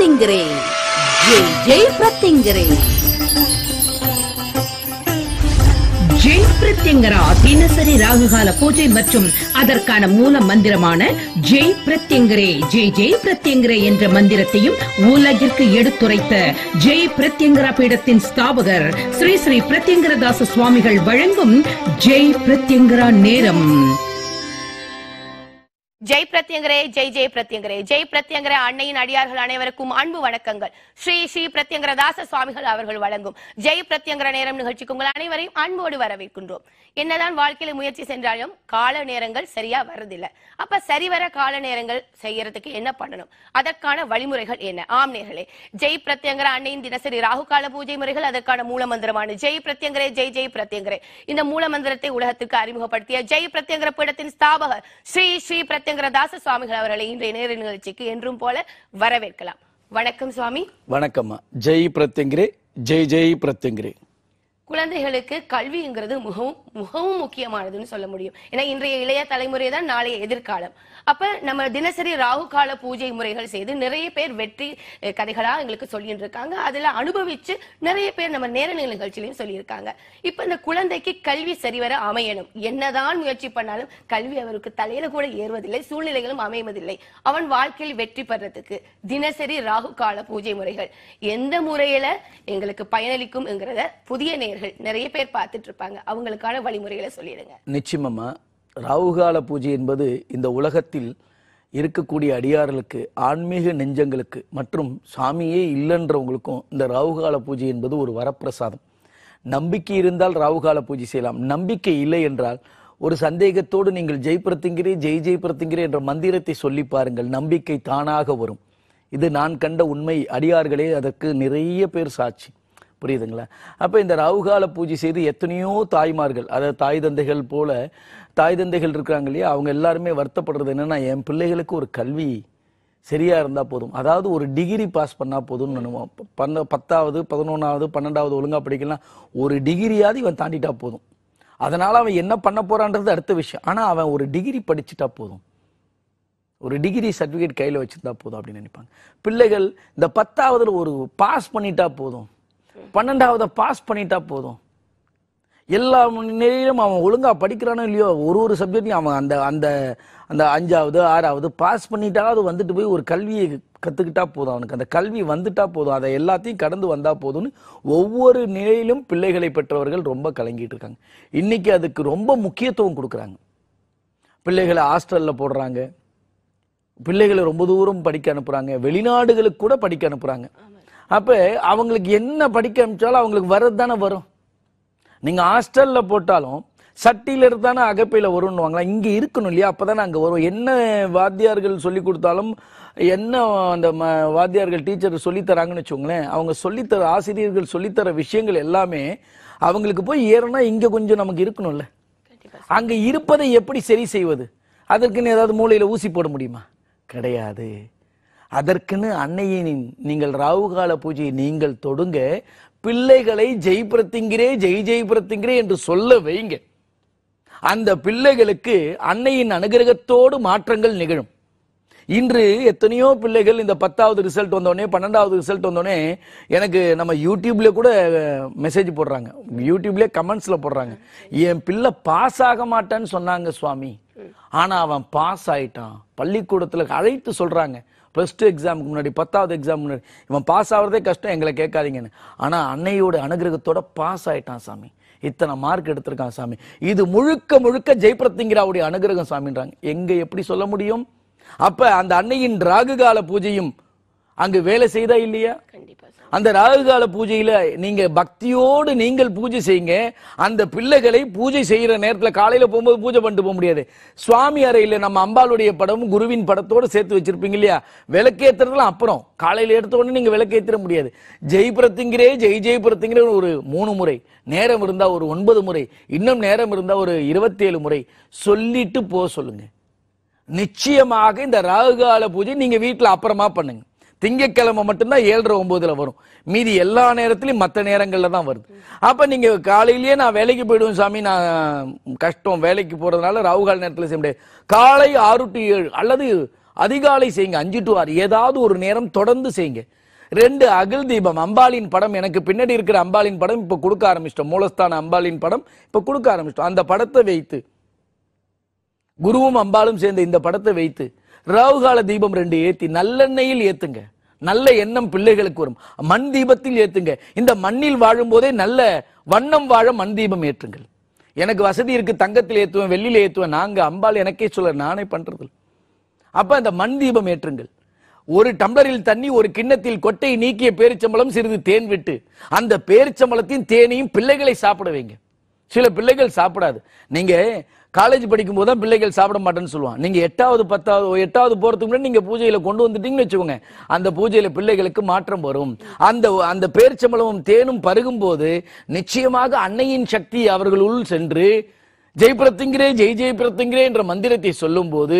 ஜெய் ஜெய் பிரத்யங்கரா தினசரி ராகுகால பூஜை மற்றும் அதற்கான மூல மந்திரமான ஜெய் பிரத்யங்கரே ஜெய் ஜெய் பிரத்யங்கரே என்ற மந்திரத்தையும் உலகிற்கு எடுத்துரைத்த ஜெய் பிரத்யங்கரா பீடத்தின் ஸ்தாபகர் ஸ்ரீ ஸ்ரீ பிரத்யங்கரதாச சுவாமிகள் வழங்கும் ஜெய் பிரத்யங்கரா நேரம் ஜெய் பிரத்யங்கரே ஜெய் ஜெய் பிரத்யங்கரே ஜெய் பிரத்யங்கர அன்னையின் அடியார்கள் அனைவருக்கும் அன்பு வணக்கங்கள் ஸ்ரீ ஸ்ரீ பிரத்யங்கரதாச சுவாமிகள் அவர்கள் வழங்கும் ஜெய் பிரத்யங்கர நேரம் நிகழ்ச்சிக்கு உங்கள் அனைவரையும் அன்போடு வரவேற்கின்றோம் என்னதான் வாழ்க்கையில முயற்சி சென்றாலும் கால நேரங்கள் சரியா வர்றதில்லை அப்ப சரிவர கால நேரங்கள் செய்யறதுக்கு என்ன பண்ணணும் அதற்கான வழிமுறைகள் என்ன ஆம் நேர்களே ஜெய் பிரத்யங்கர அன்னையின் தினசரி ராகு கால பூஜை முறைகள் அதற்கான மூல மந்திரமான ஜெய் பிரத்யங்கரே ஜெய் ஜெய் பிரத்யங்கரே இந்த மூல மந்திரத்தை உலகத்திற்கு அறிமுகப்படுத்திய ஜெய் பிரத்யங்கர பீடத்தின் ஸ்தாபகர் ஸ்ரீ ஸ்ரீ பிரத்யங்கர சங்கரதாச சுவாமிகள் அவர்களை இன்றைய நேர நிகழ்ச்சிக்கு என்றும் போல வரவேற்கலாம் வணக்கம் சுவாமி வணக்கம்மா ஜெய் பிரத்யங்கிரே ஜெய் ஜெய் பிரத்யங்கிரே குழந்தைகளுக்கு கல்விங்கிறது மிகவும் மிகவும் முக்கியமானதுன்னு சொல்ல முடியும் ஏன்னா இன்றைய இளைய தலைமுறை தான் நாளைய எதிர்காலம் அப்ப நம்ம தினசரி ராகு கால பூஜை முறைகள் செய்து நிறைய பேர் வெற்றி கதைகளா எங்களுக்கு சொல்லிட்டு இருக்காங்க அதுல அனுபவிச்சு நிறைய பேர் நம்ம நேர நிகழ்ச்சியிலையும் சொல்லியிருக்காங்க இப்ப இந்த குழந்தைக்கு கல்வி சரிவர அமையணும் என்னதான் முயற்சி பண்ணாலும் கல்வி அவருக்கு தலையில கூட ஏறுவதில்லை சூழ்நிலைகளும் அமைவதில்லை அவன் வாழ்க்கையில் வெற்றி பெறதுக்கு தினசரி ராகு கால பூஜை முறைகள் எந்த முறையில எங்களுக்கு பயனளிக்கும் என்கிறத புதிய நேர்கள் நேயர்கள் நிறைய பேர் பார்த்துட்டு இருப்பாங்க அவங்களுக்கான வழிமுறைகளை சொல்லிடுங்க நிச்சயமா ராகுகால பூஜை என்பது இந்த உலகத்தில் இருக்கக்கூடிய அடியார்களுக்கு ஆன்மீக நெஞ்சங்களுக்கு மற்றும் சாமியே இல்லைன்றவங்களுக்கும் இந்த ராகுகால பூஜை என்பது ஒரு வரப்பிரசாதம் நம்பிக்கை இருந்தால் ராகுகால பூஜை செய்யலாம் நம்பிக்கை இல்லை என்றால் ஒரு சந்தேகத்தோடு நீங்கள் ஜெய்பிரத்திங்கிரே ஜெய் ஜெய்பிரத்திங்கிரே என்ற மந்திரத்தை சொல்லி பாருங்கள் நம்பிக்கை தானாக வரும் இது நான் கண்ட உண்மை அடியார்களே அதற்கு நிறைய பேர் சாட்சி புரியுதுங்களா அப்போ இந்த ராகுகால பூஜை செய்து எத்தனையோ தாய்மார்கள் அதாவது தாய் தந்தைகள் போல தாய் தந்தைகள் இருக்கிறாங்க இல்லையா அவங்க எல்லாருமே வருத்தப்படுறது என்னென்னா என் பிள்ளைகளுக்கு ஒரு கல்வி சரியாக இருந்தால் போதும் அதாவது ஒரு டிகிரி பாஸ் பண்ணால் போதும்னு நினைவோம் பண்ண பத்தாவது பதினொன்றாவது பன்னெண்டாவது ஒழுங்காக படிக்கலாம் ஒரு டிகிரியாவது இவன் தாண்டிட்டா போதும் அதனால் அவன் என்ன பண்ண போகிறான்றது அடுத்த விஷயம் ஆனால் அவன் ஒரு டிகிரி படிச்சுட்டா போதும் ஒரு டிகிரி சர்டிஃபிகேட் கையில் வச்சுருந்தா போதும் அப்படின்னு நினைப்பாங்க பிள்ளைகள் இந்த பத்தாவதில் ஒரு பாஸ் பண்ணிட்டா போதும் பன்னெண்டாவதை பாஸ் பண்ணிட்டா போதும் எல்லா நிலையிலும் அவன் ஒழுங்காக படிக்கிறானோ இல்லையோ ஒரு ஒரு சப்ஜெக்டையும் அவன் அந்த அந்த அந்த அஞ்சாவது ஆறாவது பாஸ் பண்ணிட்டாவது வந்துட்டு போய் ஒரு கல்வியை கற்றுக்கிட்டா போதும் அவனுக்கு அந்த கல்வி வந்துட்டா போதும் அதை எல்லாத்தையும் கடந்து வந்தால் போதும்னு ஒவ்வொரு நிலையிலும் பிள்ளைகளை பெற்றவர்கள் ரொம்ப கலங்கிட்டு இருக்காங்க இன்றைக்கி அதுக்கு ரொம்ப முக்கியத்துவம் கொடுக்குறாங்க பிள்ளைகளை ஹாஸ்டலில் போடுறாங்க பிள்ளைகளை ரொம்ப தூரம் படிக்க அனுப்புகிறாங்க வெளிநாடுகளுக்கு கூட படிக்க அனுப்புகிறாங்க அப்போ அவங்களுக்கு என்ன படிக்க அமைச்சாலும் அவங்களுக்கு வர்றது தானே வரும் நீங்கள் ஹாஸ்டலில் போட்டாலும் சட்டியில் இருந்தானே அகப்பையில் வரும்னுவாங்களா இங்கே இருக்கணும் இல்லையா அப்போ தானே அங்கே வரும் என்ன வாத்தியார்கள் சொல்லி கொடுத்தாலும் என்ன அந்த ம வாத்தியார்கள் டீச்சர் சொல்லித்தராங்கன்னு வச்சுக்கோங்களேன் அவங்க சொல்லித்தர ஆசிரியர்கள் சொல்லித்தர விஷயங்கள் எல்லாமே அவங்களுக்கு போய் ஏறனா இங்கே கொஞ்சம் நமக்கு இருக்கணும்ல அங்கே இருப்பதை எப்படி சரி செய்வது அதற்குன்னு ஏதாவது மூளையில் ஊசி போட முடியுமா கிடையாது அதற்குன்னு அன்னையின் நீங்கள் கால பூஜையை நீங்கள் தொடுங்க பிள்ளைகளை ஜெய் பிரத்திங்கிறே ஜெய் ஜெய் பிரத்திங்கிறே என்று சொல்ல வைங்க அந்த பிள்ளைகளுக்கு அன்னையின் அனுகிரகத்தோடு மாற்றங்கள் நிகழும் இன்று எத்தனையோ பிள்ளைகள் இந்த பத்தாவது ரிசல்ட் வந்தோடனே பன்னெண்டாவது ரிசல்ட் வந்தோடனே எனக்கு நம்ம யூடியூப்ல கூட மெசேஜ் போடுறாங்க யூடியூப்ல கமெண்ட்ஸ்ல போடுறாங்க என் பிள்ளை பாஸ் ஆக மாட்டேன்னு சொன்னாங்க சுவாமி ஆனா அவன் பாஸ் ஆயிட்டான் பள்ளிக்கூடத்துல அழைத்து சொல்றாங்க ப்ளஸ் டூ எக்ஸாமுக்கு முன்னாடி பத்தாவது எக்ஸாம் முன்னாடி இவன் பாஸ் ஆகிறதே கஷ்டம் எங்களை கேட்காதீங்கன்னு ஆனால் அன்னையோட அனுகிரகத்தோட பாஸ் ஆயிட்டான் சாமி இத்தனை மார்க் எடுத்திருக்கான் சாமி இது முழுக்க முழுக்க ஜெய்பிரத்திங்கிறாவுடைய அனுகிரகம் சாமின்றாங்க எங்கே எப்படி சொல்ல முடியும் அப்ப அந்த அன்னையின் ராகு கால பூஜையும் அங்கு வேலை செய்தா இல்லையா அந்த ராகு கால பூஜையில நீங்க பக்தியோடு நீங்கள் பூஜை செய்யுங்க அந்த பிள்ளைகளை பூஜை செய்யற நேரத்தில் காலையில போகும்போது பூஜை பண்ணிட்டு போக முடியாது சுவாமி அறையில நம்ம அம்பாளுடைய படமும் குருவின் படத்தோடு சேர்த்து வச்சிருப்பீங்க இல்லையா விளக்கேத்துறதுலாம் அப்புறம் காலையில எடுத்த உடனே நீங்க விளக்கேத்திர முடியாது ஜெய்புரத்துங்கிறே ஜெய் ஜெய்புரத்துங்கிற ஒரு மூணு முறை நேரம் இருந்தா ஒரு ஒன்பது முறை இன்னும் நேரம் இருந்தா ஒரு இருபத்தேழு முறை சொல்லிட்டு போக சொல்லுங்க நிச்சயமாக இந்த ராகுகால பூஜை நீங்க வீட்டில் அப்புறமா பண்ணுங்க திங்கக்கிழமை மட்டும்தான் ஏழரை ஒன்பதுல வரும் மீதி எல்லா நேரத்துலையும் மற்ற நேரங்களில் தான் வருது அப்போ நீங்கள் காலையிலேயே நான் வேலைக்கு போயிடுவேன் சாமி நான் கஷ்டம் வேலைக்கு போகிறதுனால ராகு நேரத்தில் செய்ய முடியாது காலை ஆறு டு ஏழு அல்லது அதிகாலை செய்யுங்க அஞ்சு டு ஆறு ஏதாவது ஒரு நேரம் தொடர்ந்து செய்யுங்க ரெண்டு அகில் தீபம் அம்பாளின் படம் எனக்கு பின்னாடி இருக்கிற அம்பாளின் படம் இப்போ கொடுக்க ஆரம்பிச்சிட்டோம் மூலஸ்தான அம்பாளின் படம் இப்போ கொடுக்க ஆரம்பிச்சிட்டோம் அந்த படத்தை வைத்து குருவும் அம்பாலும் சேர்ந்த இந்த படத்தை வைத்து ராவுகால தீபம் ரெண்டு ஏத்தி நல்லெண்ணெயில் ஏத்துங்க நல்ல எண்ணம் பிள்ளைகளுக்கு வரும் மண் தீபத்தில் ஏத்துங்க இந்த மண்ணில் வாழும் போதே நல்ல வண்ணம் வாழ மண் தீபம் ஏற்றுங்கள் எனக்கு வசதி இருக்கு தங்கத்தில் ஏற்றுவேன் வெள்ளியில் ஏற்றுவேன் நாங்கள் அம்பாள் எனக்கே சொல்ல நானே பண்றது அப்ப இந்த மண் தீபம் ஏற்றுங்கள் ஒரு டம்ளரில் தண்ணி ஒரு கிண்ணத்தில் கொட்டை நீக்கிய பேரிச்சம்பளம் சிறிது தேன் விட்டு அந்த பேரிச்சம்பளத்தையும் தேனையும் பிள்ளைகளை சாப்பிட வைங்க சில பிள்ளைகள் சாப்பிடாது நீங்க காலேஜ் படிக்கும்போது தான் பிள்ளைகள் சாப்பிட மாட்டேன்னு சொல்லுவாங்க நீங்க எட்டாவது பத்தாவது எட்டாவது போகிறதுக்கு முன்னாடி நீங்கள் பூஜையில் கொண்டு வந்துட்டீங்கன்னு வச்சுக்கோங்க அந்த பூஜையில் பிள்ளைகளுக்கு மாற்றம் வரும் அந்த அந்த பேர்ச்சம்பளமும் தேனும் பருகும் போது நிச்சயமாக அன்னையின் சக்தி அவர்களுள் சென்று ஜெய்பிரத்திங்கிறே ஜெய் ஜெய்பிரத்திங்கிறே என்ற மந்திரத்தை சொல்லும்போது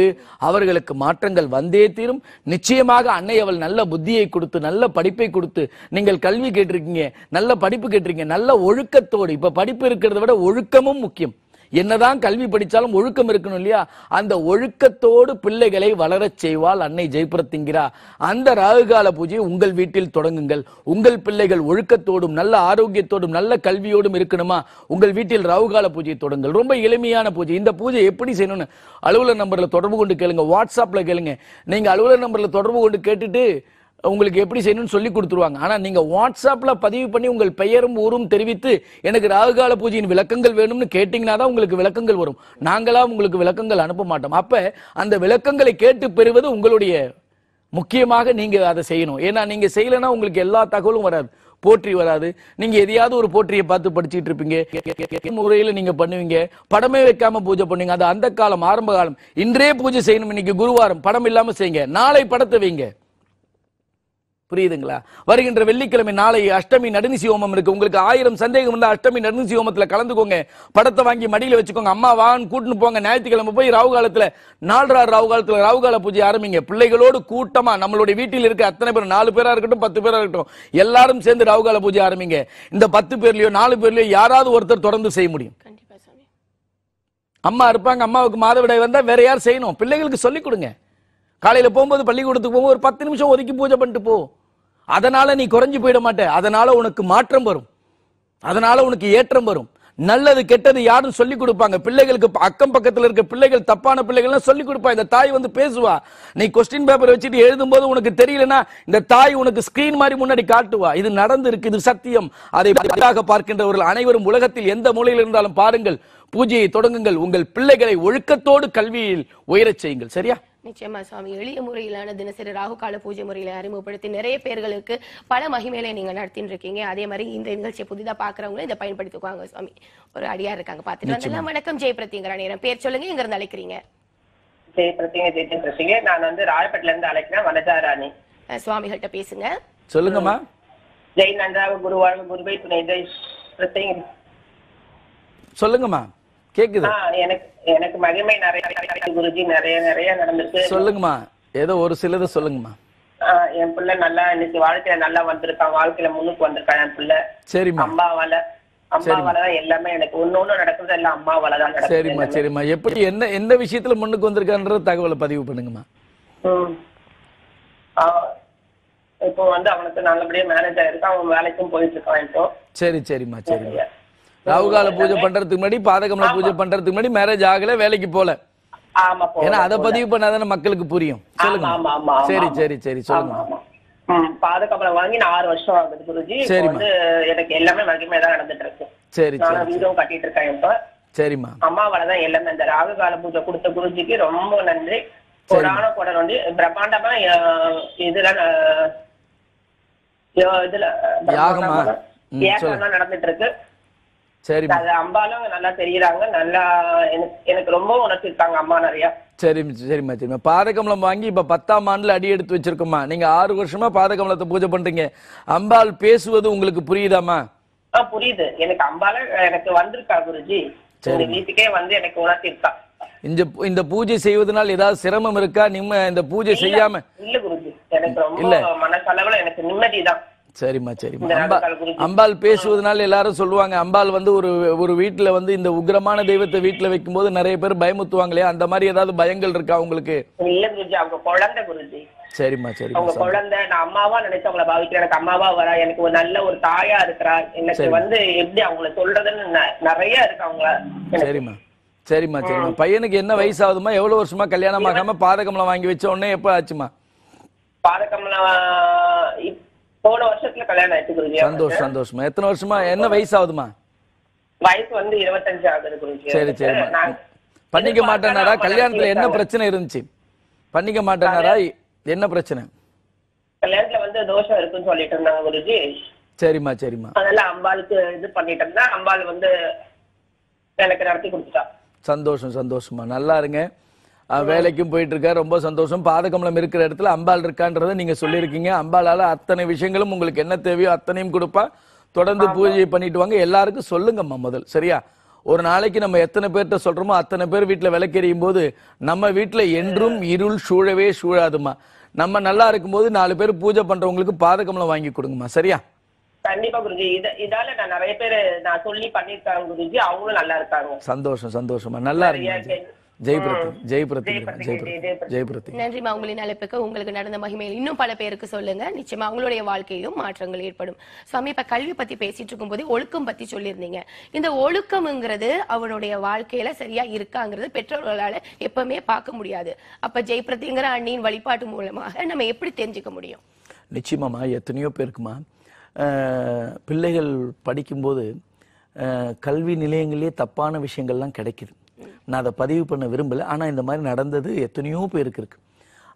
அவர்களுக்கு மாற்றங்கள் வந்தே தீரும் நிச்சயமாக அன்னை அவள் நல்ல புத்தியை கொடுத்து நல்ல படிப்பை கொடுத்து நீங்கள் கல்வி கேட்டிருக்கீங்க நல்ல படிப்பு கேட்டிருக்கீங்க நல்ல ஒழுக்கத்தோடு இப்போ படிப்பு இருக்கிறத விட ஒழுக்கமும் முக்கியம் என்னதான் கல்வி படித்தாலும் ஒழுக்கம் இருக்கணும் இல்லையா அந்த ஒழுக்கத்தோடு பிள்ளைகளை வளரச் செய்வாள் அன்னை ஜெயபுரத்திங்கிறா அந்த ராகுகால பூஜையை உங்கள் வீட்டில் தொடங்குங்கள் உங்கள் பிள்ளைகள் ஒழுக்கத்தோடும் நல்ல ஆரோக்கியத்தோடும் நல்ல கல்வியோடும் இருக்கணுமா உங்கள் வீட்டில் ராகுகால பூஜையை தொடங்குங்கள் ரொம்ப எளிமையான பூஜை இந்த பூஜை எப்படி செய்யணும்னு அலுவலர் நம்பரில் தொடர்பு கொண்டு கேளுங்க வாட்ஸ்அப்பில் கேளுங்க நீங்கள் அலுவலர் நம்பரில் தொடர்பு கொண்டு கேட்டுட்டு உங்களுக்கு எப்படி செய்யணும்னு சொல்லி கொடுத்துருவாங்க ஆனால் நீங்கள் வாட்ஸ்அப்பில் பதிவு பண்ணி உங்கள் பெயரும் ஊரும் தெரிவித்து எனக்கு ராகுகால பூஜையின் விளக்கங்கள் வேணும்னு கேட்டிங்கன்னா தான் உங்களுக்கு விளக்கங்கள் வரும் நாங்களாக உங்களுக்கு விளக்கங்கள் அனுப்ப மாட்டோம் அப்போ அந்த விளக்கங்களை கேட்டு பெறுவது உங்களுடைய முக்கியமாக நீங்கள் அதை செய்யணும் ஏன்னா நீங்கள் செய்யலைன்னா உங்களுக்கு எல்லா தகவலும் வராது போற்றி வராது நீங்க எதையாவது ஒரு போற்றியை பார்த்து படிச்சுட்டு இருப்பீங்க முறையில நீங்க பண்ணுவீங்க படமே வைக்காம பூஜை பண்ணுவீங்க அது அந்த காலம் ஆரம்ப காலம் இன்றே பூஜை செய்யணும் இன்னைக்கு குருவாரம் படம் இல்லாம செய்யுங்க நாளை படத்தை வைங்க புரியுதுங்களா வருகின்ற வெள்ளிக்கிழமை நாளை அஷ்டமி நடுநிசி ஹோமம் இருக்கு உங்களுக்கு ஆயிரம் சந்தேகம் இருந்தால் அஷ்டமி நடுநிசி ஹோமத்தில் கலந்துக்கோங்க படத்தை வாங்கி மடியில் வச்சுக்கோங்க அம்மா வான்னு கூட்டுன்னு போங்க ஞாயிற்றுக்கிழமை போய் ராகு காலத்தில் நாலராறு ராகு காலத்தில் ராகு கால பூஜை ஆரம்பிங்க பிள்ளைகளோடு கூட்டமாக நம்மளுடைய வீட்டில் இருக்க அத்தனை பேர் நாலு பேராக இருக்கட்டும் பத்து பேராக இருக்கட்டும் எல்லாரும் சேர்ந்து ராகு கால பூஜை ஆரம்பிங்க இந்த பத்து பேர்லையோ நாலு பேர்லயோ யாராவது ஒருத்தர் தொடர்ந்து செய்ய முடியும் அம்மா இருப்பாங்க அம்மாவுக்கு மாதவிடாய் வந்தால் வேற யார் செய்யணும் பிள்ளைகளுக்கு சொல்லிக் கொடுங்க காலையில் போகும்போது பள்ளிக்கூடத்துக்கு போகும்போது ஒரு பத்து நிமிஷம் ஒதுக்கி பூஜை பண்ணிட்டு போ அதனால நீ குறைஞ்சு போயிட மாட்ட அதனால உனக்கு மாற்றம் வரும் அதனால உனக்கு ஏற்றம் வரும் நல்லது கெட்டது யாரும் சொல்லி கொடுப்பாங்க பிள்ளைகளுக்கு அக்கம் பக்கத்தில் இருக்க பிள்ளைகள் தப்பான பிள்ளைகள்லாம் சொல்லி கொடுப்பா இந்த தாய் வந்து பேசுவா நீ கொஸ்டின் பேப்பர் வச்சுட்டு எழுதும் போது உனக்கு தெரியலனா இந்த தாய் உனக்கு ஸ்கிரீன் மாதிரி முன்னாடி காட்டுவா இது இருக்கு இது சத்தியம் அதை பார்க்கின்றவர்கள் அனைவரும் உலகத்தில் எந்த மூலையில் இருந்தாலும் பாருங்கள் பூஜையை தொடங்குங்கள் உங்கள் பிள்ளைகளை ஒழுக்கத்தோடு கல்வியில் உயரச் செய்யுங்கள் சரியா நிச்சயமா சுவாமி எளிய முறையிலான தினசரி ராகு கால பூஜை முறையில அறிமுகப்படுத்தி நிறைய பேர்களுக்கு பல மகிமையில நீங்க நடத்தின்னு இருக்கீங்க அதே மாதிரி இந்த நிகழ்ச்சியை புதிதா பாக்குறவங்களும் இதை பயன்படுத்திக்குவாங்க சுவாமி ஒரு அடியா இருக்காங்க பாத்துட்டு வணக்கம் ஜெய பிரத்திங்கிற நேரம் பேர் சொல்லுங்க இங்க இருந்து அழைக்கிறீங்க ஜெய பிரத்திங்க பிரத்திங்க நான் வந்து ராயப்பேட்ல இருந்து அழைக்கிறேன் வனஜா ராணி சுவாமிகள்கிட்ட பேசுங்க சொல்லுங்கம்மா ஜெய் நன்றாக குருவாழ்வு குருவை துணை ஜெய் சொல்லுங்கம்மா கேக்குது எனக்கு எனக்கு மகிமை நிறைய குருஜி நிறைய நிறைய நடந்திருக்கு சொல்லுங்கம்மா ஏதோ ஒரு சிலது சொல்லுங்கம்மா என் பிள்ளை நல்லா இன்னைக்கு வாழ்க்கையில நல்லா வந்திருக்கான் வாழ்க்கையில முன்னுக்கு வந்திருக்கான் என் பிள்ளை சரிம்மா அம்மாவால அம்மாவால எல்லாமே எனக்கு ஒன்னு ஒண்ணு நடக்கிறது எல்லாம் அம்மாவால தான் சரிம்மா சரிம்மா எப்படி என்ன எந்த விஷயத்துல முன்னுக்கு வந்திருக்கான்ற தகவலை பதிவு பண்ணுங்கம்மா இப்போ வந்து அவனுக்கு நல்லபடியா மேனேஜ் ஆயிருக்கான் அவன் வேலைக்கும் போயிட்டு இருக்கான் இப்போ சரி சரிம்மா சரிங்க ராகுகால பூஜை பண்றதுக்கு முன்னாடி பாதகமல பூஜை பண்றதுக்கு முன்னாடி மேரேஜ் ஆகல வேலைக்கு போல ஏன்னா அத பதிவு பண்ணாதானே மக்களுக்கு புரியும் சொல்லுங்க சரி சரி சரி சொல்லுங்க பாதுகாப்பு வாங்கி நான் ஆறு வருஷம் ஆகுது குருஜி வந்து எனக்கு எல்லாமே மகிமையா தான் நடந்துட்டு இருக்கு சரி வீடும் கட்டிட்டு இருக்கேன் இப்ப சரிம்மா அம்மாவால தான் எல்லாமே இந்த ராகு கால பூஜை கொடுத்த குருஜிக்கு ரொம்ப நன்றி கொடான கொடன் வந்து பிரம்மாண்டமா இதுல இதுல நடந்துட்டு இருக்கு சரி அம்பாலும் நல்லா தெரியுறாங்க நல்லா எனக்கு ரொம்ப உணர்த்திருக்காங்க அம்மா நிறைய சரி சரிம்மா சரிம்மா பாதகமலம் வாங்கி இப்ப பத்தாம் ஆண்டுல அடி எடுத்து வச்சிருக்கோம்மா நீங்க ஆறு வருஷமா பாதகமலத்தை பூஜை பண்றீங்க அம்பாள் பேசுவது உங்களுக்கு புரியுதாமா புரியுது எனக்கு அம்பால எனக்கு வந்திருக்கா குருஜி வீட்டுக்கே வந்து எனக்கு உணர்த்திருக்கா இந்த இந்த பூஜை செய்வதனால் ஏதாவது சிரமம் இருக்கா நிம்ம இந்த பூஜை செய்யாம இல்ல குருஜி எனக்கு ரொம்ப மனசளவுல எனக்கு நிம்மதிதான் சரிம்மா சரிம்மா அம்பாள் அம்பாள் பேசுவதனால எல்லாரும் சொல்லுவாங்க அம்பாள் வந்து ஒரு ஒரு வீட்டில் வந்து இந்த உக்ரமான தெய்வத்தை வீட்டில் வைக்கும்போது நிறைய பேர் பயமுத்துவாங்களே அந்த மாதிரி ஏதாவது பயங்கள் இருக்கா உங்களுக்கு இல்ல குருஜி அவங்க குழந்தை குருஜி சரிம்மா சரி அவங்க குழந்தை நான் அம்மாவா நினைச்சு அவங்கள பாவிக்கிறேன் எனக்கு அம்மாவா வரா எனக்கு ஒரு நல்ல ஒரு தாயா இருக்கிறா எனக்கு வந்து எப்படி சொல்றதுன்னு நிறைய இருக்கு அவங்கள சரிம்மா சரிம்மா சரிம்மா பையனுக்கு என்ன வயசு ஆகுதுமா எவ்வளவு வருஷமா கல்யாணம் ஆகாம பாதகம்லாம் வாங்கி வச்ச உடனே எப்ப ஆச்சுமா போன வருஷத்துல கல்யாணம் ஆயிடுச்சு குருஜி சந்தோஷம் சந்தோஷமா எத்தனை வருஷமா என்ன வயசு ஆகுதுமா வயசு வந்து இருபத்தஞ்சு ஆகுது குருஜி சரி சரி பண்ணிக்க மாட்டேனாரா கல்யாணத்துல என்ன பிரச்சனை இருந்துச்சு பண்ணிக்க மாட்டேனாரா என்ன பிரச்சனை கல்யாணத்துல வந்து தோஷம் இருக்குன்னு சொல்லிட்டு இருந்தாங்க குருஜி சரிம்மா சரிம்மா அதனால அம்பாளுக்கு இது பண்ணிட்டோம்னா அம்பாள் வந்து எனக்கு நடத்தி கொடுத்துட்டா சந்தோஷம் சந்தோஷமா நல்லா இருங்க வேலைக்கும் போயிட்டு இருக்கா ரொம்ப சந்தோஷம் பாதகமலம் இருக்கிற இடத்துல அம்பாள் இருக்கான்றதை நீங்க சொல்லியிருக்கீங்க அம்பாளால அத்தனை விஷயங்களும் உங்களுக்கு என்ன தேவையோ அத்தனையும் கொடுப்பா தொடர்ந்து பூஜை பண்ணிட்டு வாங்க எல்லாருக்கும் சொல்லுங்கம்மா முதல் சரியா ஒரு நாளைக்கு நம்ம எத்தனை பேர்கிட்ட சொல்றோமோ அத்தனை பேர் வீட்டில் விளக்கெறியும் போது நம்ம வீட்டில் என்றும் இருள் சூழவே சூழாதுமா நம்ம நல்லா இருக்கும்போது நாலு பேர் பூஜை பண்றவங்களுக்கு பாதகம்லாம் வாங்கி கொடுங்கம்மா சரியா கண்டிப்பா குருஜி இதால நான் நிறைய பேர் நான் சொல்லி பண்ணிருக்காங்க குருஜி அவங்களும் நல்லா இருக்காங்க சந்தோஷம் சந்தோஷமா நல்லா இருக்கு ஜெயபிரதி ஜெயபிரதி ஜெயபிரதி அழைப்புக்கு உங்களுக்கு நடந்த மகிமையில் இன்னும் பல பேருக்கு அவங்களுடைய மாற்றங்கள் ஏற்படும் ஒழுக்கம் சொல்லியிருந்தீங்க இந்த ஒழுக்கம்ங்கிறது அவனுடைய வாழ்க்கையில சரியா இருக்காங்கிறது பார்க்க முடியாது வழிபாட்டு மூலமாக நம்ம எப்படி தெரிஞ்சுக்க முடியும் பேருக்குமா பிள்ளைகள் படிக்கும்போது கல்வி நிலையங்களே தப்பான விஷயங்கள்லாம் கிடைக்குது நான் அதை பதிவு பண்ண விரும்பலை ஆனால் இந்த மாதிரி நடந்தது எத்தனையோ பேருக்கு இருக்குது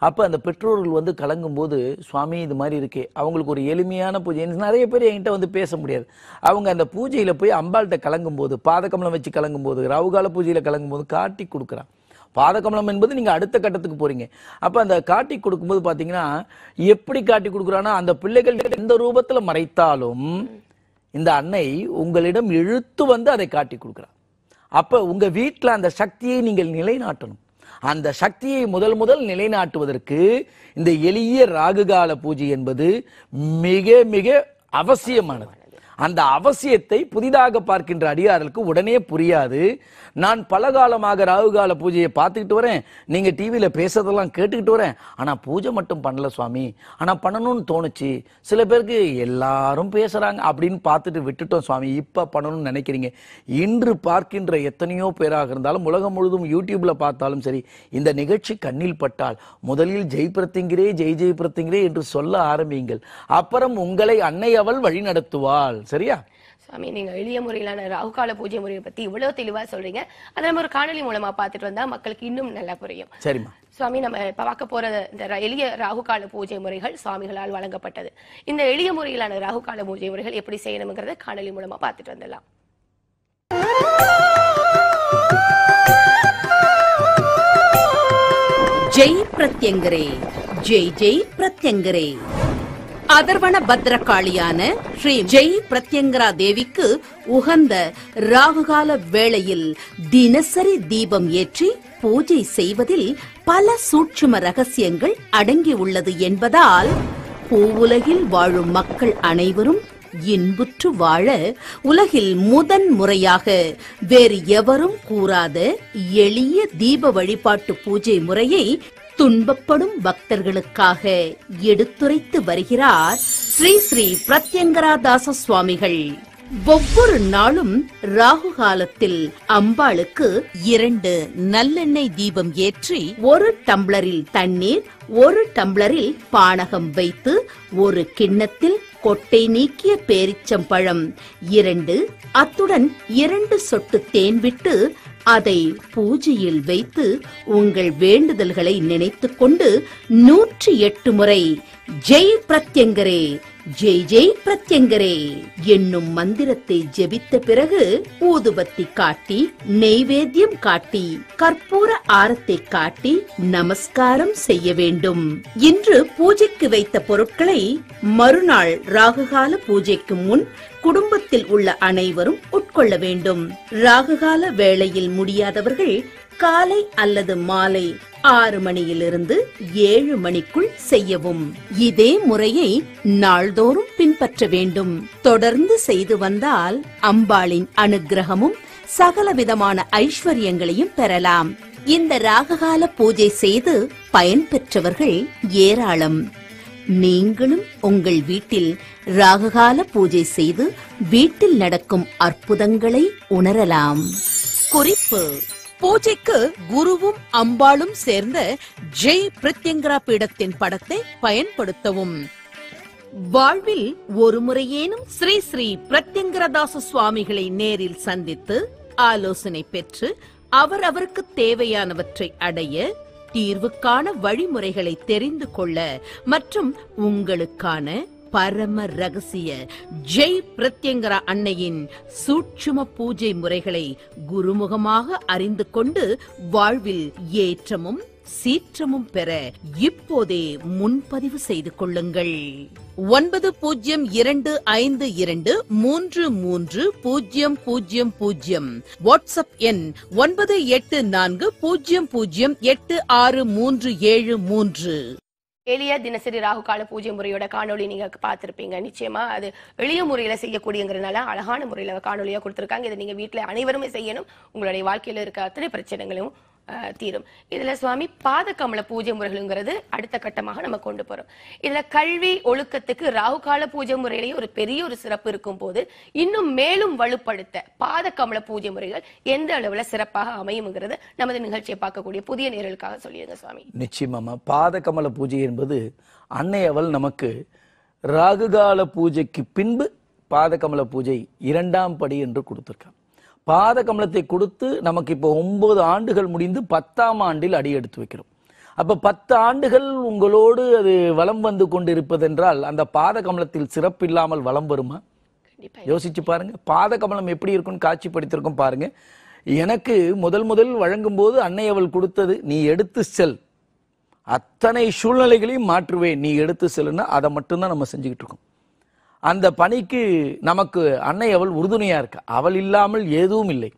அப்போ அந்த பெற்றோர்கள் வந்து கலங்கும்போது சுவாமி இது மாதிரி இருக்கே அவங்களுக்கு ஒரு எளிமையான பூஜை நிறைய பேர் என்கிட்ட வந்து பேச முடியாது அவங்க அந்த பூஜையில் போய் அம்பாள்கிட்ட கலங்கும்போது பாதக்கமலம் வச்சு கலங்கும்போது ரவுகால பூஜையில் கலங்கும்போது காட்டி கொடுக்குறான் பாதகமலம் என்பது நீங்கள் அடுத்த கட்டத்துக்கு போகிறீங்க அப்போ அந்த காட்டி கொடுக்கும்போது பார்த்தீங்கன்னா எப்படி காட்டி கொடுக்குறான்னா அந்த பிள்ளைகள் எந்த ரூபத்தில் மறைத்தாலும் இந்த அன்னை உங்களிடம் இழுத்து வந்து அதை காட்டி கொடுக்குறான் அப்போ உங்கள் வீட்டில் அந்த சக்தியை நீங்கள் நிலைநாட்டணும் அந்த சக்தியை முதல் முதல் நிலைநாட்டுவதற்கு இந்த எளிய ராகுகால பூஜை என்பது மிக மிக அவசியமானது அந்த அவசியத்தை புதிதாக பார்க்கின்ற அடியார்களுக்கு உடனே புரியாது நான் பல காலமாக ராகுகால பூஜையை பார்த்துக்கிட்டு வரேன் நீங்கள் டிவியில் பேசுறதெல்லாம் கேட்டுக்கிட்டு வரேன் ஆனால் பூஜை மட்டும் பண்ணல சுவாமி ஆனால் பண்ணணும்னு தோணுச்சு சில பேருக்கு எல்லாரும் பேசுகிறாங்க அப்படின்னு பார்த்துட்டு விட்டுட்டோம் சுவாமி இப்போ பண்ணணும்னு நினைக்கிறீங்க இன்று பார்க்கின்ற எத்தனையோ பேராக இருந்தாலும் உலகம் முழுதும் யூடியூப்பில் பார்த்தாலும் சரி இந்த நிகழ்ச்சி கண்ணில் பட்டால் முதலில் ஜெய் பிரத்திங்கிறே ஜெய் ஜெய் பிரத்திங்கிறே என்று சொல்ல ஆரம்பியுங்கள் அப்புறம் உங்களை அன்னை அவள் வழி நடத்துவாள் சரியா சாமி நீங்க எளிய முறையிலான ராகு கால பூஜை முறையை பத்தி இவ்வளவு தெளிவா சொல்றீங்க அதை நம்ம ஒரு காணொலி மூலமா பாத்துட்டு வந்தா மக்களுக்கு இன்னும் நல்லா புரியும் சரிமா சுவாமி நம்ம இப்ப பார்க்க போற இந்த எளிய ராகு கால பூஜை முறைகள் சுவாமிகளால் வழங்கப்பட்டது இந்த எளிய முறையிலான ராகு கால பூஜை முறைகள் எப்படி செய்யணுங்கிறத காணொலி மூலமா பாத்துட்டு வந்துடலாம் ஜெய் பிரத்யங்கரே ஜெய் ஜெய் பிரத்யங்கரே அதர்வன பத்ரகாளியான ஸ்ரீ ஜெய் பிரத்யங்கரா தேவிக்கு உகந்த ராகுகால வேளையில் தினசரி தீபம் ஏற்றி பூஜை செய்வதில் பல சூட்சும ரகசியங்கள் அடங்கியுள்ளது என்பதால் பூவுலகில் வாழும் மக்கள் அனைவரும் இன்புற்று வாழ உலகில் முதன் முறையாக வேறு எவரும் கூறாத எளிய தீப வழிபாட்டு பூஜை முறையை துன்பப்படும் பக்தர்களுக்காக எடுத்துரைத்து வருகிறார் ஸ்ரீ ஸ்ரீ பிரத்யங்கரா தாச சுவாமிகள் ஒவ்வொரு நாளும் ராகு காலத்தில் அம்பாளுக்கு இரண்டு நல்லெண்ணெய் தீபம் ஏற்றி ஒரு டம்ளரில் தண்ணீர் ஒரு டம்ளரில் பானகம் வைத்து ஒரு கிண்ணத்தில் கொட்டை நீக்கிய பேரிச்சம்பழம் இரண்டு அத்துடன் இரண்டு சொட்டு தேன் விட்டு அதை பூஜையில் வைத்து உங்கள் வேண்டுதல்களை நினைத்துக் கொண்டு நூற்றி எட்டு முறை ஜெய் பிரத்யங்கரே ஜெய் ஜெய் பிரத்யங்கரே என்னும் மந்திரத்தை ஜெபித்த பிறகு ஊதுபத்தி காட்டி நெய்வேத்தியம் காட்டி கற்பூர ஆரத்தை காட்டி நமஸ்காரம் செய்ய வேண்டும் இன்று பூஜைக்கு வைத்த பொருட்களை மறுநாள் ராகுகால பூஜைக்கு முன் குடும்பத்தில் உள்ள அனைவரும் உட்கொள்ள வேண்டும் ராகுகால வேளையில் முடியாதவர்கள் காலை அல்லது மாலை ஆறு மணியிலிருந்து ஏழு மணிக்குள் செய்யவும் இதே முறையை நாள்தோறும் பின்பற்ற வேண்டும் தொடர்ந்து செய்து வந்தால் அம்பாளின் அனுகிரகமும் சகலவிதமான ஐஸ்வர்யங்களையும் பெறலாம் இந்த ராககால பூஜை செய்து பயன்பெற்றவர்கள் ஏராளம் நீங்களும் உங்கள் வீட்டில் ராககால பூஜை செய்து வீட்டில் நடக்கும் அற்புதங்களை உணரலாம் குறிப்பு பூஜைக்கு குருவும் அம்பாளும் சேர்ந்த ஜெய் பிரத்யங்கரா பீடத்தின் படத்தை பயன்படுத்தவும் வாழ்வில் ஒரு முறையேனும் ஸ்ரீ ஸ்ரீ பிரத்யங்கரதாச சுவாமிகளை நேரில் சந்தித்து ஆலோசனை பெற்று அவர் அவருக்கு தேவையானவற்றை அடைய தீர்வுக்கான வழிமுறைகளை தெரிந்து கொள்ள மற்றும் உங்களுக்கான பரம ரகசிய ஜெய் பிரத்யங்கரா அன்னையின் சூட்சும பூஜை முறைகளை குருமுகமாக அறிந்து கொண்டு வாழ்வில் ஏற்றமும் சீற்றமும் பெற இப்போதே முன்பதிவு செய்து கொள்ளுங்கள் ஒன்பது பூஜ்ஜியம் இரண்டு ஐந்து இரண்டு மூன்று மூன்று பூஜ்ஜியம் பூஜ்ஜியம் பூஜ்ஜியம் வாட்ஸ்அப் எண் ஒன்பது எட்டு நான்கு பூஜ்ஜியம் பூஜ்ஜியம் எட்டு ஆறு மூன்று ஏழு மூன்று எளிய தினசரி ராகுகால பூஜை முறையோட காணொலி நீங்க பார்த்துருப்பீங்க நிச்சயமா அது எளிய முறையில செய்யக்கூடியங்கிறதுனால அழகான முறையில காணொலியா கொடுத்துருக்காங்க இதை நீங்க வீட்டுல அனைவருமே செய்யணும் உங்களுடைய வாழ்க்கையில இருக்க அத்தனை பிரச்சனைகளையும் தீரும் இதுல சுவாமி பாதகமல பூஜை முறைகள்ங்கிறது அடுத்த கட்டமாக நம்ம கொண்டு போறோம் இதுல கல்வி ஒழுக்கத்துக்கு ராகுகால பூஜை முறையிலேயே ஒரு பெரிய ஒரு சிறப்பு இருக்கும் போது இன்னும் மேலும் வலுப்படுத்த பாதகமல பூஜை முறைகள் எந்த அளவுல சிறப்பாக அமையுங்கிறது நமது நிகழ்ச்சியை பார்க்கக்கூடிய புதிய நேரலுக்காக சொல்லிடுங்க சுவாமி நிச்சயமா பாதகமல பூஜை என்பது அன்னையவள் நமக்கு ராகுகால பூஜைக்கு பின்பு பாதகமல பூஜை இரண்டாம் படி என்று கொடுத்திருக்காங்க பாத கமலத்தை கொடுத்து நமக்கு இப்போ ஒன்பது ஆண்டுகள் முடிந்து பத்தாம் ஆண்டில் அடி எடுத்து வைக்கிறோம் அப்போ பத்து ஆண்டுகள் உங்களோடு அது வலம் வந்து கொண்டு இருப்பதென்றால் அந்த பாத கமலத்தில் சிறப்பு இல்லாமல் வலம் வருமா யோசிச்சு பாருங்க பாத கமலம் எப்படி இருக்கும்னு காட்சிப்படுத்திருக்கும் பாருங்க எனக்கு முதல் முதல் போது அன்னை அவள் கொடுத்தது நீ எடுத்து செல் அத்தனை சூழ்நிலைகளையும் மாற்றுவேன் நீ எடுத்து செல்லுன்னா அதை மட்டும்தான் நம்ம செஞ்சுக்கிட்டு இருக்கோம் அந்த பணிக்கு நமக்கு அன்னை அவள் உறுதுணையாக இருக்கு அவள் இல்லாமல் எதுவும் இல்லை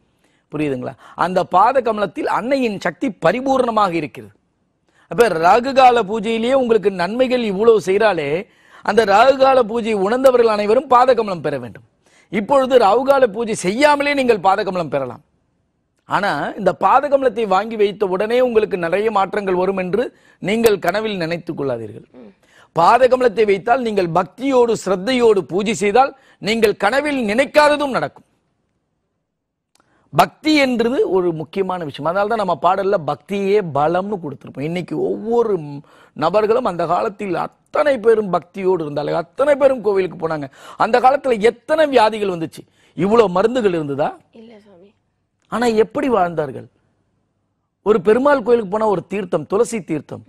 புரியுதுங்களா அந்த பாத கமலத்தில் அன்னையின் சக்தி பரிபூர்ணமாக இருக்கிறது அப்போ ராகுகால பூஜையிலேயே உங்களுக்கு நன்மைகள் இவ்வளவு செய்கிறாலே அந்த ராகுகால பூஜை உணர்ந்தவர்கள் அனைவரும் பாதகமலம் பெற வேண்டும் இப்பொழுது ராகுகால பூஜை செய்யாமலே நீங்கள் பாதகமலம் பெறலாம் ஆனால் இந்த பாதகமலத்தை வாங்கி வைத்த உடனே உங்களுக்கு நிறைய மாற்றங்கள் வரும் என்று நீங்கள் கனவில் நினைத்து கொள்ளாதீர்கள் பாதகமலத்தை வைத்தால் நீங்கள் பக்தியோடு ஸ்ரத்தையோடு பூஜை செய்தால் நீங்கள் கனவில் நினைக்காததும் நடக்கும் பக்தி என்றது ஒரு முக்கியமான விஷயம் அதனால தான் நம்ம பாடலில் பக்தியே பலம்னு கொடுத்துருப்போம் இன்னைக்கு ஒவ்வொரு நபர்களும் அந்த காலத்தில் அத்தனை பேரும் பக்தியோடு இருந்தாங்க அத்தனை பேரும் கோவிலுக்கு போனாங்க அந்த காலத்தில் எத்தனை வியாதிகள் வந்துச்சு இவ்வளோ மருந்துகள் இருந்ததா ஆனால் எப்படி வாழ்ந்தார்கள் ஒரு பெருமாள் கோயிலுக்கு போனால் ஒரு தீர்த்தம் துளசி தீர்த்தம்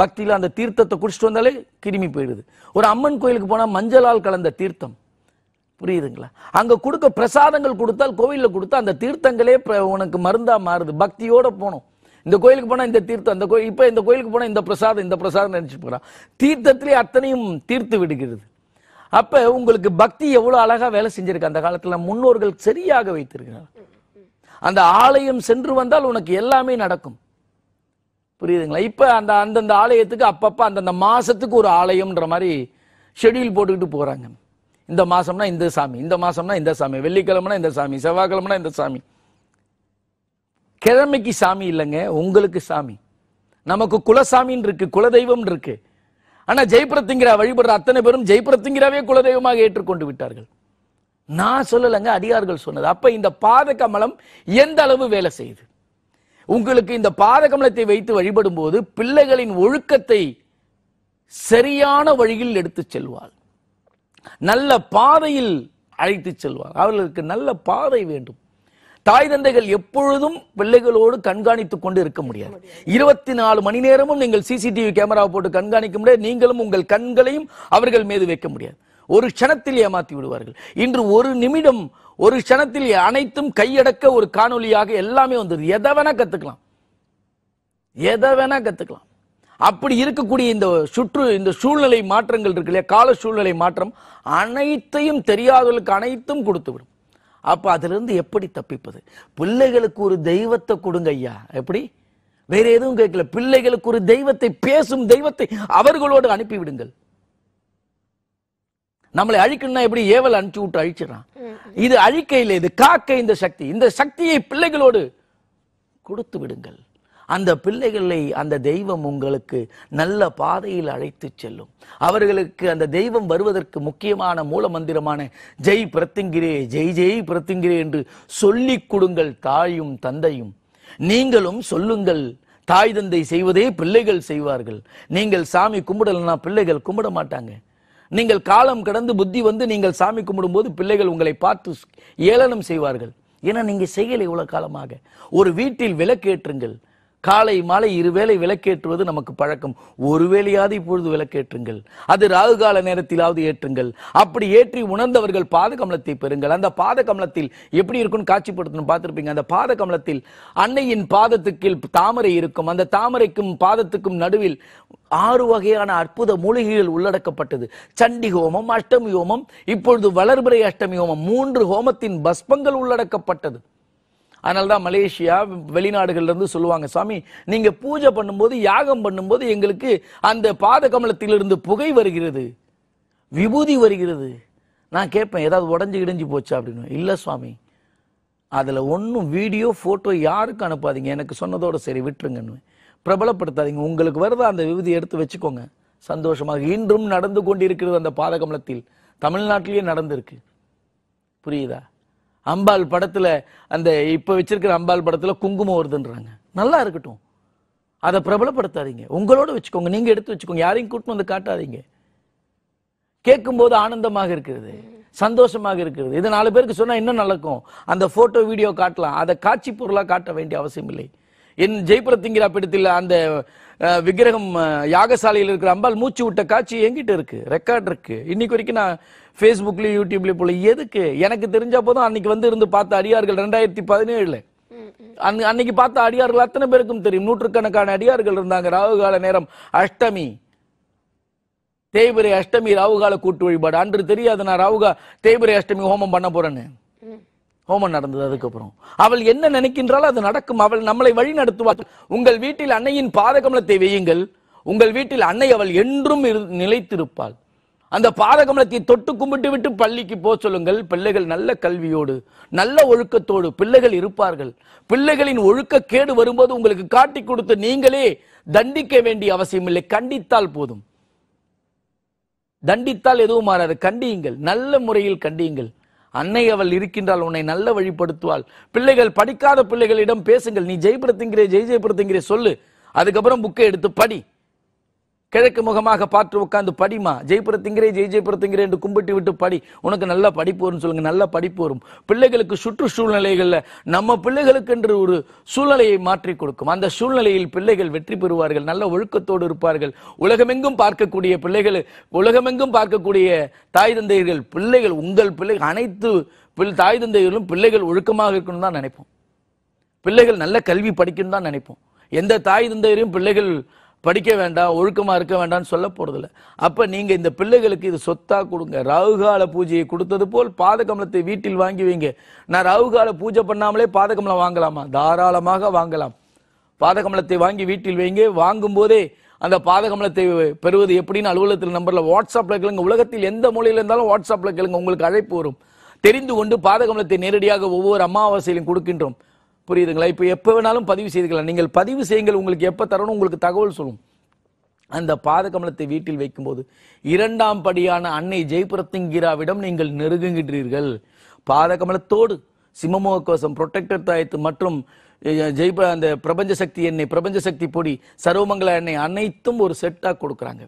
பக்தியில் அந்த தீர்த்தத்தை குடிச்சிட்டு வந்தாலே கிருமி போயிடுது ஒரு அம்மன் கோயிலுக்கு போனால் மஞ்சளால் கலந்த தீர்த்தம் புரியுதுங்களா அங்கே கொடுக்க பிரசாதங்கள் கொடுத்தால் கோவிலில் கொடுத்தா அந்த தீர்த்தங்களே உனக்கு மருந்தாக மாறுது பக்தியோடு போகணும் இந்த கோயிலுக்கு போனால் இந்த தீர்த்தம் அந்த கோயில் இப்போ இந்த கோயிலுக்கு போனால் இந்த பிரசாதம் இந்த பிரசாதம் நினச்சி போகிறான் தீர்த்தத்திலே அத்தனையும் தீர்த்து விடுகிறது அப்போ உங்களுக்கு பக்தி எவ்வளோ அழகாக வேலை செஞ்சிருக்கு அந்த காலத்தில் முன்னோர்கள் சரியாக வைத்திருக்கிறார் அந்த ஆலயம் சென்று வந்தால் உனக்கு எல்லாமே நடக்கும் புரியுதுங்களா இப்போ அந்த அந்தந்த ஆலயத்துக்கு அப்பப்போ அந்தந்த மாதத்துக்கு ஒரு ஆலயம்ன்ற மாதிரி ஷெடியூல் போட்டுக்கிட்டு போகிறாங்க இந்த மாதம்னா இந்த சாமி இந்த மாதம்னா இந்த சாமி வெள்ளிக்கிழமைனா இந்த சாமி செவ்வாய்க்கிழமைனா இந்த சாமி கிழமைக்கு சாமி இல்லைங்க உங்களுக்கு சாமி நமக்கு குலசாமின்னு இருக்கு குலதெய்வம் இருக்கு ஆனால் ஜெயபிரத்திங்கிரா வழிபடுற அத்தனை பேரும் ஜெய்பிரத்திங்கிறாவே குலதெய்வமாக ஏற்றுக்கொண்டு விட்டார்கள் நான் சொல்லலைங்க அடியார்கள் சொன்னது அப்போ இந்த கமலம் எந்த அளவு வேலை செய்யுது உங்களுக்கு இந்த பாதகமலத்தை வைத்து வழிபடும் போது பிள்ளைகளின் ஒழுக்கத்தை சரியான வழியில் எடுத்து செல்வாள் நல்ல பாதையில் அழைத்து செல்வார் அவர்களுக்கு நல்ல பாதை வேண்டும் தாய் தந்தைகள் எப்பொழுதும் பிள்ளைகளோடு கண்காணித்துக் கொண்டு இருக்க முடியாது இருபத்தி நாலு மணி நேரமும் நீங்கள் சிசிடிவி கேமரா போட்டு கண்காணிக்க முடியாது நீங்களும் உங்கள் கண்களையும் அவர்கள் மீது வைக்க முடியாது ஒரு க்ஷணத்தில் ஏமாற்றி விடுவார்கள் இன்று ஒரு நிமிடம் ஒரு க்ஷணத்தில் அனைத்தும் கையடக்க ஒரு காணொலியாக எல்லாமே வந்து எதை வேணா கத்துக்கலாம் எதை வேணா கத்துக்கலாம் அப்படி இருக்கக்கூடிய இந்த சுற்று இந்த சூழ்நிலை மாற்றங்கள் இருக்கு இல்லையா கால சூழ்நிலை மாற்றம் அனைத்தையும் தெரியாதவர்களுக்கு அனைத்தும் கொடுத்து விடும் அப்ப அதிலிருந்து எப்படி தப்பிப்பது பிள்ளைகளுக்கு ஒரு தெய்வத்தை கொடுங்க ஐயா எப்படி வேற எதுவும் கேட்கல பிள்ளைகளுக்கு ஒரு தெய்வத்தை பேசும் தெய்வத்தை அவர்களோடு அனுப்பிவிடுங்கள் நம்மளை அழிக்கணும்னா எப்படி ஏவல் அனுப்பிச்சு விட்டு அழிச்சிடறான் இது அழிக்கையில் இது காக்க இந்த சக்தி இந்த சக்தியை பிள்ளைகளோடு கொடுத்து விடுங்கள் அந்த பிள்ளைகளை அந்த தெய்வம் உங்களுக்கு நல்ல பாதையில் அழைத்து செல்லும் அவர்களுக்கு அந்த தெய்வம் வருவதற்கு முக்கியமான மூல மந்திரமான ஜெய் பிரத்திங்கிரே ஜெய் ஜெய் பிரத்திங்கிரே என்று சொல்லி கொடுங்கள் தாயும் தந்தையும் நீங்களும் சொல்லுங்கள் தாய் தந்தை செய்வதே பிள்ளைகள் செய்வார்கள் நீங்கள் சாமி கும்பிடலன்னா பிள்ளைகள் கும்பிட மாட்டாங்க நீங்கள் காலம் கடந்து புத்தி வந்து நீங்கள் சாமி கும்பிடும்போது பிள்ளைகள் உங்களை பார்த்து ஏளனம் செய்வார்கள் ஏன்னா நீங்கள் செய்யலை இவ்வளோ காலமாக ஒரு வீட்டில் விளக்கேற்றுங்கள் காலை மாலை இருவேளை விளக்கேற்றுவது நமக்கு பழக்கம் ஒரு வேளையாவது இப்பொழுது விளக்கேற்றுங்கள் அது ராகு கால நேரத்திலாவது ஏற்றுங்கள் அப்படி ஏற்றி உணர்ந்தவர்கள் பாத கமலத்தை பெறுங்கள் அந்த பாத கமலத்தில் எப்படி இருக்கும்னு காட்சிப்படுத்தணும் பார்த்துருப்பீங்க அந்த பாத கமலத்தில் அன்னையின் பாதத்துக்கு தாமரை இருக்கும் அந்த தாமரைக்கும் பாதத்துக்கும் நடுவில் ஆறு வகையான அற்புத மூலிகைகள் உள்ளடக்கப்பட்டது சண்டி ஹோமம் அஷ்டமி ஹோமம் இப்பொழுது வளர்பிறை அஷ்டமி ஹோமம் மூன்று ஹோமத்தின் பஸ்பங்கள் உள்ளடக்கப்பட்டது அதனால தான் மலேசியா வெளிநாடுகள்லேருந்து சொல்லுவாங்க சாமி நீங்கள் பூஜை பண்ணும்போது யாகம் பண்ணும்போது எங்களுக்கு அந்த பாத கமலத்திலிருந்து புகை வருகிறது விபூதி வருகிறது நான் கேட்பேன் ஏதாவது உடஞ்சி கிடைஞ்சி போச்சா அப்படின்னு இல்லை சுவாமி அதில் ஒன்றும் வீடியோ ஃபோட்டோ யாருக்கும் அனுப்பாதீங்க எனக்கு சொன்னதோட சரி விட்டுருங்கன்னு பிரபலப்படுத்தாதீங்க உங்களுக்கு வருதா அந்த விபூதி எடுத்து வச்சுக்கோங்க சந்தோஷமாக இன்றும் நடந்து கொண்டிருக்கிறது அந்த பாதகமலத்தில் தமிழ்நாட்டிலேயே நடந்திருக்கு புரியுதா அம்பாள் படத்தில் அந்த இப்போ வச்சிருக்கிற அம்பாள் படத்தில் குங்குமம் வருதுன்றாங்க நல்லா இருக்கட்டும் அதை பிரபலப்படுத்தாதீங்க உங்களோட வச்சுக்கோங்க நீங்கள் எடுத்து வச்சுக்கோங்க யாரையும் கூட்டணும் வந்து காட்டாதீங்க கேட்கும்போது ஆனந்தமாக இருக்கிறது சந்தோஷமாக இருக்கிறது இது நாலு பேருக்கு சொன்னால் இன்னும் நடக்கும் அந்த ஃபோட்டோ வீடியோ காட்டலாம் அதை காட்சி பொருளாக காட்ட வேண்டிய அவசியம் இல்லை என் ஜெய்புரத்திங்கிற பிடத்தில் அந்த விக்கிரகம் யாகசாலையில் இருக்கிற அம்பாள் மூச்சு விட்ட காட்சி எங்கிட்ட இருக்கு ரெக்கார்ட் இருக்கு இன்னைக்கு வரைக்கும் நான் ஃபேஸ்புக்லயும் யூடியூப்லயும் போல எதுக்கு எனக்கு தெரிஞ்ச போதும் அன்னைக்கு வந்து இருந்து பார்த்த அடியார்கள் ரெண்டாயிரத்தி பதினேழுல அன்னைக்கு பார்த்த அடியார்கள் அத்தனை பேருக்கும் தெரியும் நூற்றுக்கணக்கான அடியார்கள் இருந்தாங்க ராகுகால நேரம் அஷ்டமி தேய்பிரை அஷ்டமி ராவுகால கூட்டு வழிபாடு அன்று தெரியாது நான் ராகுகா தேய்பிரை அஷ்டமி ஹோமம் பண்ண போறேன்னு ஹோமம் நடந்தது அதுக்கப்புறம் அவள் என்ன நினைக்கின்றாலும் அது நடக்கும் அவள் நம்மளை வழி உங்கள் வீட்டில் அன்னையின் பாதகமலத்தை வையுங்கள் உங்கள் வீட்டில் அன்னை அவள் என்றும் நிலைத்திருப்பாள் அந்த பாதகமலத்தை தொட்டு கும்பிட்டு விட்டு பள்ளிக்கு போக சொல்லுங்கள் பிள்ளைகள் நல்ல கல்வியோடு நல்ல ஒழுக்கத்தோடு பிள்ளைகள் இருப்பார்கள் பிள்ளைகளின் ஒழுக்கக்கேடு வரும்போது உங்களுக்கு காட்டி கொடுத்து நீங்களே தண்டிக்க வேண்டிய அவசியம் இல்லை கண்டித்தால் போதும் தண்டித்தால் எதுவும் மாறாது கண்டியுங்கள் நல்ல முறையில் கண்டியுங்கள் அன்னை அவள் இருக்கின்றால் உன்னை நல்ல வழிப்படுத்துவாள் பிள்ளைகள் படிக்காத பிள்ளைகளிடம் பேசுங்கள் நீ ஜெயபுரத்துங்கிறே ஜெய் ஜெயப்படுத்துங்கிறே சொல்லு அதுக்கப்புறம் புக்கை எடுத்து படி கிழக்கு முகமாக பார்த்து உட்காந்து படிமா ஜெய்புரத்திங்கிறே ஜெய் ஜெய்புரத்திங்கிறே என்று கும்பிட்டு விட்டு படி உனக்கு நல்ல படிப்பு வரும் சொல்லுங்க நல்ல படிப்பு வரும் பிள்ளைகளுக்கு சுற்று சூழ்நிலைகளில் நம்ம பிள்ளைகளுக்கு என்று ஒரு சூழ்நிலையை மாற்றி கொடுக்கும் அந்த சூழ்நிலையில் பிள்ளைகள் வெற்றி பெறுவார்கள் நல்ல ஒழுக்கத்தோடு இருப்பார்கள் உலகமெங்கும் பார்க்கக்கூடிய பிள்ளைகள் உலகமெங்கும் பார்க்கக்கூடிய தாய் தந்தையர்கள் பிள்ளைகள் உங்கள் பிள்ளைகள் அனைத்து தாய் தந்தையர்களும் பிள்ளைகள் ஒழுக்கமாக இருக்கணும் தான் நினைப்போம் பிள்ளைகள் நல்ல கல்வி படிக்கணும் தான் நினைப்போம் எந்த தாய் தந்தையரையும் பிள்ளைகள் படிக்க வேண்டாம் ஒழுக்கமாக இருக்க வேண்டாம்னு சொல்ல போகிறதில்ல அப்போ நீங்கள் இந்த பிள்ளைகளுக்கு இது சொத்தாக கொடுங்க ராகுகால பூஜையை கொடுத்தது போல் பாதகமலத்தை வீட்டில் வாங்கி வைங்க நான் ராகுகால பூஜை பண்ணாமலே பாதகமலம் வாங்கலாமா தாராளமாக வாங்கலாம் பாதகமலத்தை வாங்கி வீட்டில் வைங்க வாங்கும்போதே அந்த பாதகமலத்தை பெறுவது எப்படின்னு அலுவலகத்தில் நம்பரில் வாட்ஸ்அப்பில் கேளுங்க உலகத்தில் எந்த மொழியில் இருந்தாலும் வாட்ஸ்அப்பில் கேளுங்க உங்களுக்கு அழைப்பு வரும் தெரிந்து கொண்டு பாதகமலத்தை நேரடியாக ஒவ்வொரு அமாவாசையிலும் கொடுக்கின்றோம் புரியுதுங்களா இப்போ எப்போ வேணாலும் பதிவு செய்துக்கலாம் நீங்கள் பதிவு செய்யுங்கள் உங்களுக்கு எப்போ தரணும் உங்களுக்கு தகவல் சொல்லும் அந்த பாதகமலத்தை வீட்டில் வைக்கும்போது இரண்டாம் படியான அன்னை ஜெய்புரத்திங்கிராவிடம் நீங்கள் நெருங்குகின்றீர்கள் பாதகமலத்தோடு சிம்மமோக கோஷம் புரொட்டக்டர் தாயத்து மற்றும் ஜெய்ப அந்த பிரபஞ்ச சக்தி எண்ணெய் பிரபஞ்ச சக்தி பொடி சர்வமங்கல எண்ணெய் அனைத்தும் ஒரு செட்டாக கொடுக்குறாங்க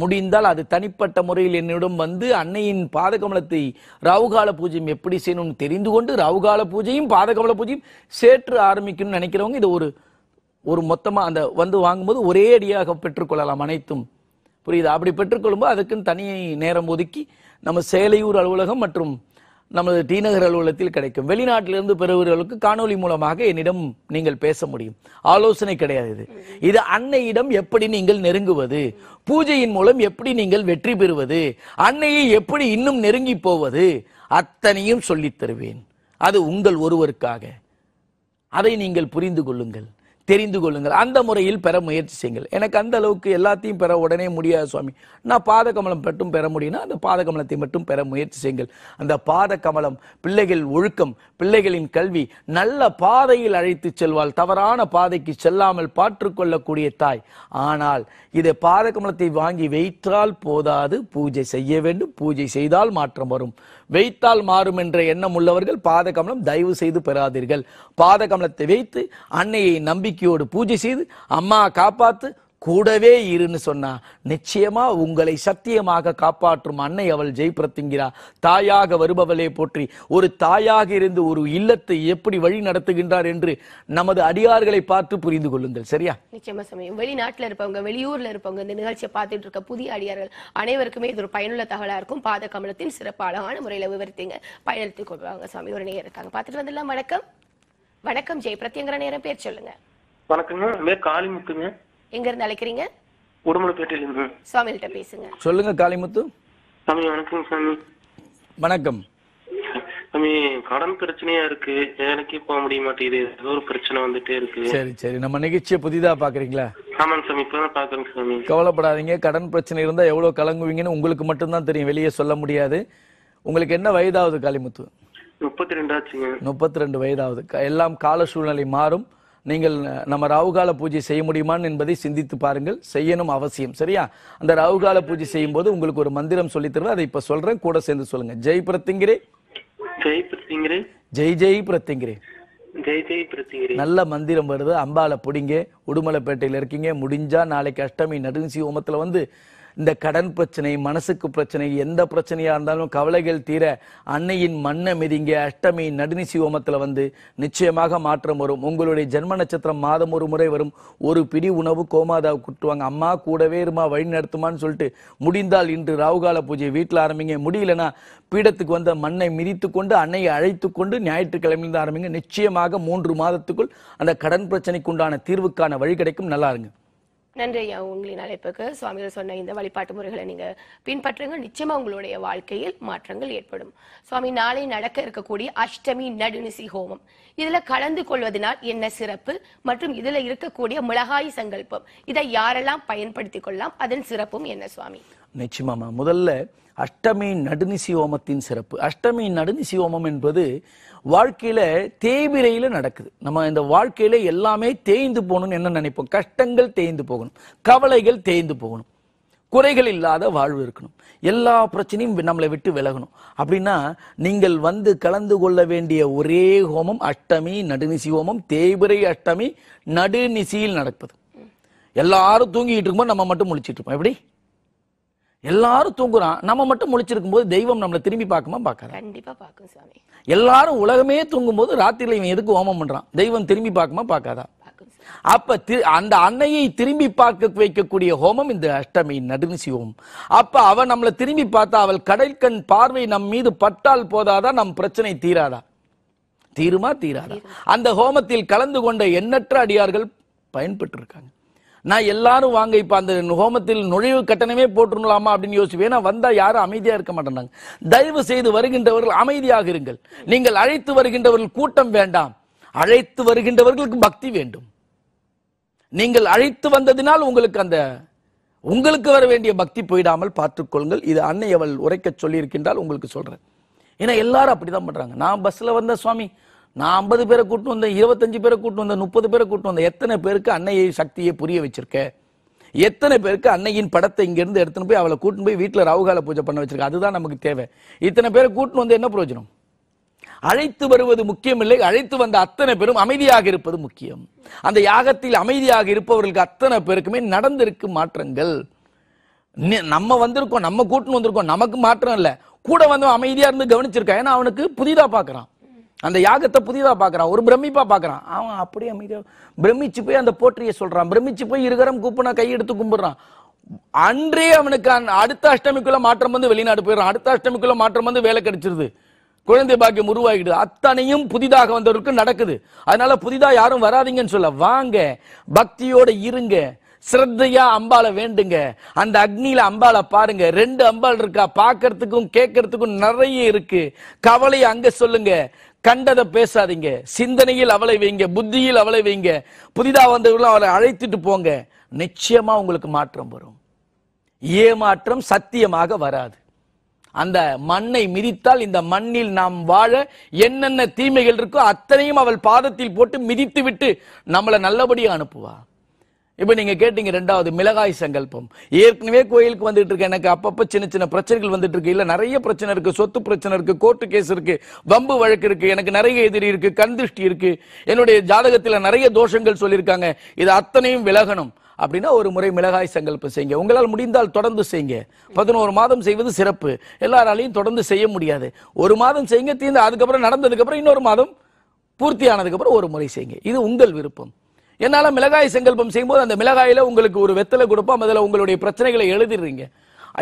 முடிந்தால் அது தனிப்பட்ட முறையில் என்னிடம் வந்து அன்னையின் பாதகமலத்தை ராவுகால பூஜையும் எப்படி செய்யணும்னு தெரிந்து கொண்டு ராவுகால பூஜையும் பாதகமல பூஜையும் சேற்று ஆரம்பிக்கணும்னு நினைக்கிறவங்க இது ஒரு ஒரு மொத்தமாக அந்த வந்து வாங்கும்போது ஒரே அடியாக பெற்றுக்கொள்ளலாம் அனைத்தும் புரியுது அப்படி பெற்றுக்கொள்ளும்போது அதுக்குன்னு தனி நேரம் ஒதுக்கி நம்ம சேலையூர் அலுவலகம் மற்றும் நமது டிநகர் அலுவலகத்தில் கிடைக்கும் வெளிநாட்டிலிருந்து பெறுவர்களுக்கு காணொலி மூலமாக என்னிடம் நீங்கள் பேச முடியும் ஆலோசனை கிடையாது இது இது அன்னையிடம் எப்படி நீங்கள் நெருங்குவது பூஜையின் மூலம் எப்படி நீங்கள் வெற்றி பெறுவது அன்னையை எப்படி இன்னும் நெருங்கி போவது அத்தனையும் சொல்லித் தருவேன் அது உங்கள் ஒருவருக்காக அதை நீங்கள் புரிந்து கொள்ளுங்கள் தெரிந்து கொள்ளுங்கள் அந்த முறையில் பெற முயற்சி செய்யுங்கள் எனக்கு அந்த அளவுக்கு எல்லாத்தையும் பெற உடனே முடியாது சுவாமி நான் பாத கமலம் மட்டும் பெற முடியும்னா அந்த பாத கமலத்தை மட்டும் பெற முயற்சி செய்யுங்கள் அந்த பாத கமலம் பிள்ளைகள் ஒழுக்கம் பிள்ளைகளின் கல்வி நல்ல பாதையில் அழைத்து செல்வாள் தவறான பாதைக்கு செல்லாமல் பாற்றுக்கொள்ளக்கூடிய தாய் ஆனால் இதை பாத கமலத்தை வாங்கி வைத்தால் போதாது பூஜை செய்ய வேண்டும் பூஜை செய்தால் மாற்றம் வரும் வைத்தால் மாறும் என்ற எண்ணம் உள்ளவர்கள் பாதகமலம் தயவு செய்து பெறாதீர்கள் பாதகமலத்தை வைத்து அன்னையை நம்பிக்கையோடு பூஜை செய்து அம்மா காப்பாற்று கூடவே இருன்னு சொன்னா நிச்சயமா உங்களை சத்தியமாக காப்பாற்றும் அன்னை அவள் ஜெய்பிரத்திங்கிறா தாயாக வருபவளே போற்றி ஒரு தாயாக இருந்து ஒரு இல்லத்தை எப்படி வழி நடத்துகின்றார் என்று நமது அடியார்களை பார்த்து புரிந்து கொள்ளுங்கள் சரியா நிச்சயமா சமயம் வெளிநாட்டுல இருப்பவங்க வெளியூர்ல இருப்பவங்க இந்த நிகழ்ச்சியை பார்த்துட்டு இருக்க புதிய அடியார்கள் அனைவருக்குமே இது ஒரு பயனுள்ள தகவலா இருக்கும் பாத கமலத்தின் சிறப்பு அழகான முறையில விவரித்தீங்க பயணத்துக்கு கொள்வாங்க சாமி ஒரு நேரம் இருக்காங்க பார்த்துட்டு வந்துடலாம் வணக்கம் வணக்கம் ஜெய் நேரம் பேர் சொல்லுங்க வணக்கங்க காளிமுத்துங்க எங்க இருந்து அழைக்கிறீங்க பேசுங்க சொல்லுங்க காளிமுத்து சாமி வணக்கம் சாமி வணக்கம் சாமி கடன் பிரச்சனையா இருக்கு போக முடிய மாட்டேங்குது ஏதோ ஒரு பிரச்சனை வந்துட்டே இருக்கு சரி சரி நம்ம நிகழ்ச்சியை புதிதா பாக்குறீங்களா கவலைப்படாதீங்க கடன் பிரச்சனை இருந்தா எவ்வளவு கலங்குவீங்கன்னு உங்களுக்கு மட்டும்தான் தெரியும் வெளியே சொல்ல முடியாது உங்களுக்கு என்ன வயதாவது காளிமுத்து முப்பத்தி ரெண்டு முப்பத்தி ரெண்டு வயதாவது எல்லாம் கால சூழ்நிலை மாறும் நீங்கள் நம்ம ராகுகால பூஜை செய்ய முடியுமான்னு என்பதை சிந்தித்து பாருங்கள் செய்யணும் அவசியம் சரியா அந்த ராகுகால பூஜை செய்யும் போது உங்களுக்கு ஒரு மந்திரம் சொல்லி தருவேன் அதை இப்ப சொல்றேன் கூட சேர்ந்து சொல்லுங்க ஜெய் பிரத்திங்கிரே ஜெய் பிரத்திங்கிரே ஜெய் ஜெய் பிரத்திங்கிரே நல்ல மந்திரம் வருது அம்பால புடிங்க உடுமலைப்பேட்டையில் இருக்கீங்க முடிஞ்சா நாளைக்கு அஷ்டமி நடுசி ஓமத்துல வந்து இந்த கடன் பிரச்சனை மனசுக்கு பிரச்சனை எந்த பிரச்சனையாக இருந்தாலும் கவலைகள் தீர அன்னையின் மண்ணை மிதிங்க அஷ்டமி நடுநிசி ஓமத்தில் வந்து நிச்சயமாக மாற்றம் வரும் உங்களுடைய ஜென்ம நட்சத்திரம் மாதம் ஒரு முறை வரும் ஒரு பிடி உணவு கோமாதாவை கூட்டுவாங்க அம்மா கூடவே இருமா வழி நடத்துமான்னு சொல்லிட்டு முடிந்தால் இன்று ராவுகால பூஜை வீட்டில் ஆரம்பிங்க முடியலன்னா பீடத்துக்கு வந்த மண்ணை மிதித்து கொண்டு அன்னையை அழைத்து கொண்டு ஞாயிற்றுக்கிழமையிலிருந்து ஆரம்பிங்க நிச்சயமாக மூன்று மாதத்துக்குள் அந்த கடன் பிரச்சனைக்குண்டான தீர்வுக்கான வழி கிடைக்கும் நல்லா இருங்க நன்றி ஐயா உங்களின் அழைப்புக்கு சுவாமிகள் சொன்ன இந்த வழிபாட்டு முறைகளை நீங்கள் பின்பற்றுங்கள் நிச்சயமா உங்களுடைய வாழ்க்கையில் மாற்றங்கள் ஏற்படும் சுவாமி நாளை நடக்க இருக்கக்கூடிய அஷ்டமி நடுநிசி ஹோமம் இதில் கலந்து கொள்வதனால் என்ன சிறப்பு மற்றும் இதில் இருக்கக்கூடிய மிளகாய் சங்கல்பம் இதை யாரெல்லாம் பயன்படுத்திக் கொள்ளலாம் அதன் சிறப்பும் என்ன சுவாமி நிச்சயமாமா முதல்ல அஷ்டமி நடுநிசி ஹோமத்தின் சிறப்பு அஷ்டமி நடுநிசி ஹோமம் என்பது வாழ்க்கையில் தேய்விரையில் நடக்குது நம்ம இந்த வாழ்க்கையில் எல்லாமே தேய்ந்து போகணும்னு என்ன நினைப்போம் கஷ்டங்கள் தேய்ந்து போகணும் கவலைகள் தேய்ந்து போகணும் குறைகள் இல்லாத வாழ்வு இருக்கணும் எல்லா பிரச்சனையும் நம்மளை விட்டு விலகணும் அப்படின்னா நீங்கள் வந்து கலந்து கொள்ள வேண்டிய ஒரே ஹோமம் அஷ்டமி நடுநிசி ஹோமம் தேய்பிரை அஷ்டமி நடுநிசியில் நடப்பது எல்லாரும் தூங்கிட்டு இருக்கும்போது நம்ம மட்டும் முழிச்சிட்டு இருப்போம் எப்படி எல்லாரும் தூங்குறோம் நம்ம மட்டும் முழிச்சிருக்கும் போது தெய்வம் நம்மளை திரும்பி பார்க்குமா பார்க்காது கண்டிப்பா பார்க்கும் சாமி எல்லாரும் உலகமே தூங்கும் போது ராத்திரில இவன் எதுக்கு ஓமம் பண்றான் தெய்வம் திரும்பி பார்க்குமா பார்க்காதா அப்ப அந்த அன்னையை திரும்பி பார்க்க வைக்கக்கூடிய ஹோமம் இந்த அஷ்டமி நடுநிசி ஹோமம் அப்ப அவ நம்மளை திரும்பி பார்த்தா அவள் கடற்கண் பார்வை நம் மீது பட்டால் போதாதா நம் பிரச்சனை தீராதா தீருமா தீராதா அந்த ஹோமத்தில் கலந்து கொண்ட எண்ணற்ற அடியார்கள் பயன்பெற்றிருக்காங்க நான் எல்லாரும் வாங்க இப்போ அந்த ஹோமத்தில் நுழைவு கட்டணமே போட்டுருங்களாமா அப்படின்னு யோசிப்பேன் ஏன்னா வந்தால் யாரும் அமைதியாக இருக்க மாட்டேனாங்க தயவு செய்து வருகின்றவர்கள் அமைதியாக இருங்கள் நீங்கள் அழைத்து வருகின்றவர்கள் கூட்டம் வேண்டாம் அழைத்து வருகின்றவர்களுக்கு பக்தி வேண்டும் நீங்கள் அழைத்து வந்ததினால் உங்களுக்கு அந்த உங்களுக்கு வர வேண்டிய பக்தி போயிடாமல் பார்த்துக்கொள்ளுங்கள் இது அன்னை அவள் உரைக்க சொல்லியிருக்கின்றால் உங்களுக்கு சொல்கிறேன் ஏன்னா எல்லாரும் அப்படி தான் பண்ணுறாங்க நான் பஸ்ஸில் வந்த சுவாமி நான் ஐம்பது பேரை கூட்டு வந்தேன் இருபத்தஞ்சு பேரை கூட்டு வந்தேன் முப்பது பேரை கூட்டு வந்தேன் எத்தனை பேருக்கு அன்னையை சக்தியை புரிய வச்சிருக்க எத்தனை பேருக்கு அன்னையின் படத்தை இங்கேருந்து எடுத்துன்னு போய் அவளை கூட்டின்னு போய் வீட்டில் ராவுகால பூஜை பண்ண வச்சிருக்க அதுதான் நமக்கு தேவை இத்தனை பேரை கூட்டின்னு வந்து என்ன பிரயோஜனம் அழைத்து வருவது முக்கியமில்லை அழைத்து வந்த அத்தனை பேரும் அமைதியாக இருப்பது முக்கியம் அந்த யாகத்தில் அமைதியாக இருப்பவர்களுக்கு அத்தனை பேருக்குமே நடந்திருக்கு மாற்றங்கள் நம்ம வந்திருக்கோம் நம்ம கூட்டின்னு வந்திருக்கோம் நமக்கு மாற்றம் இல்லை கூட வந்து அமைதியாக இருந்து கவனிச்சிருக்கா ஏன்னா அவனுக்கு புதிதாக பார்க்குறான் அந்த யாகத்தை புதிதாக பார்க்குறான் ஒரு பிரமிப்பாக பார்க்குறான் அவன் அப்படியே அமைதியாக பிரமிச்சு போய் அந்த போற்றியை சொல்கிறான் பிரமிச்சு போய் இருக்கிறம் கூப்பினா கையெடுத்து கும்பிட்றான் அன்றே அவனுக்கு அந் அடுத்த அஷ்டமிக்குள்ளே மாற்றம் வந்து வெளிநாடு போயிடறான் அடுத்த அஷ்டமிக்குள்ளே மாற்றம் வந்து வேலை கிடைச்சிருது குழந்தை பாக்கியம் உருவாகிடுது அத்தனையும் புதிதாக வந்தவருக்கு நடக்குது அதனால புதிதாக யாரும் வராதிங்கன்னு சொல்ல வாங்க பக்தியோடு இருங்க சிரத்தையா அம்பால வேண்டுங்க அந்த அக்னியில அம்பால பாருங்க ரெண்டு அம்பாள் இருக்கா பார்க்கறதுக்கும் கேட்கறதுக்கும் நிறைய இருக்கு கவலையை அங்க சொல்லுங்க கண்டதை பேசாதீங்க சிந்தனையில் அவளை வைங்க புத்தியில் அவளை வைங்க புதிதாக வந்தவர்களும் அவளை அழைத்துட்டு போங்க நிச்சயமா உங்களுக்கு மாற்றம் வரும் ஏமாற்றம் சத்தியமாக வராது அந்த மண்ணை மிதித்தால் இந்த மண்ணில் நாம் வாழ என்னென்ன தீமைகள் இருக்கோ அத்தனையும் அவள் பாதத்தில் போட்டு மிதித்து விட்டு நம்மளை நல்லபடியாக அனுப்புவா இப்போ நீங்கள் கேட்டீங்க ரெண்டாவது மிளகாய் சங்கல்பம் ஏற்கனவே கோயிலுக்கு வந்துட்டு இருக்கு எனக்கு அப்பப்போ சின்ன சின்ன பிரச்சனைகள் வந்துட்டு இருக்கு இல்லை நிறைய பிரச்சனை இருக்கு சொத்து பிரச்சனை இருக்கு கோர்ட்டு கேஸ் இருக்கு வம்பு வழக்கு இருக்கு எனக்கு நிறைய எதிரி இருக்கு கந்திருஷ்டி இருக்கு என்னுடைய ஜாதகத்தில் நிறைய தோஷங்கள் சொல்லியிருக்காங்க இது அத்தனையும் விலகணும் அப்படின்னா ஒரு முறை மிளகாய் சங்கல்பம் செய்யுங்க உங்களால் முடிந்தால் தொடர்ந்து செய்யுங்க பதினோரு மாதம் செய்வது சிறப்பு எல்லாராலையும் தொடர்ந்து செய்ய முடியாது ஒரு மாதம் செய்யுங்க தீர்ந்து அதுக்கப்புறம் நடந்ததுக்கப்புறம் இன்னொரு மாதம் அப்புறம் ஒரு முறை செய்யுங்க இது உங்கள் விருப்பம் என்னால் மிளகாய் சங்கல்பம் செய்யும்போது அந்த மிளகாயில் உங்களுக்கு ஒரு வெத்தலை கொடுப்போம் அதில் உங்களுடைய பிரச்சனைகளை எழுதிடுறீங்க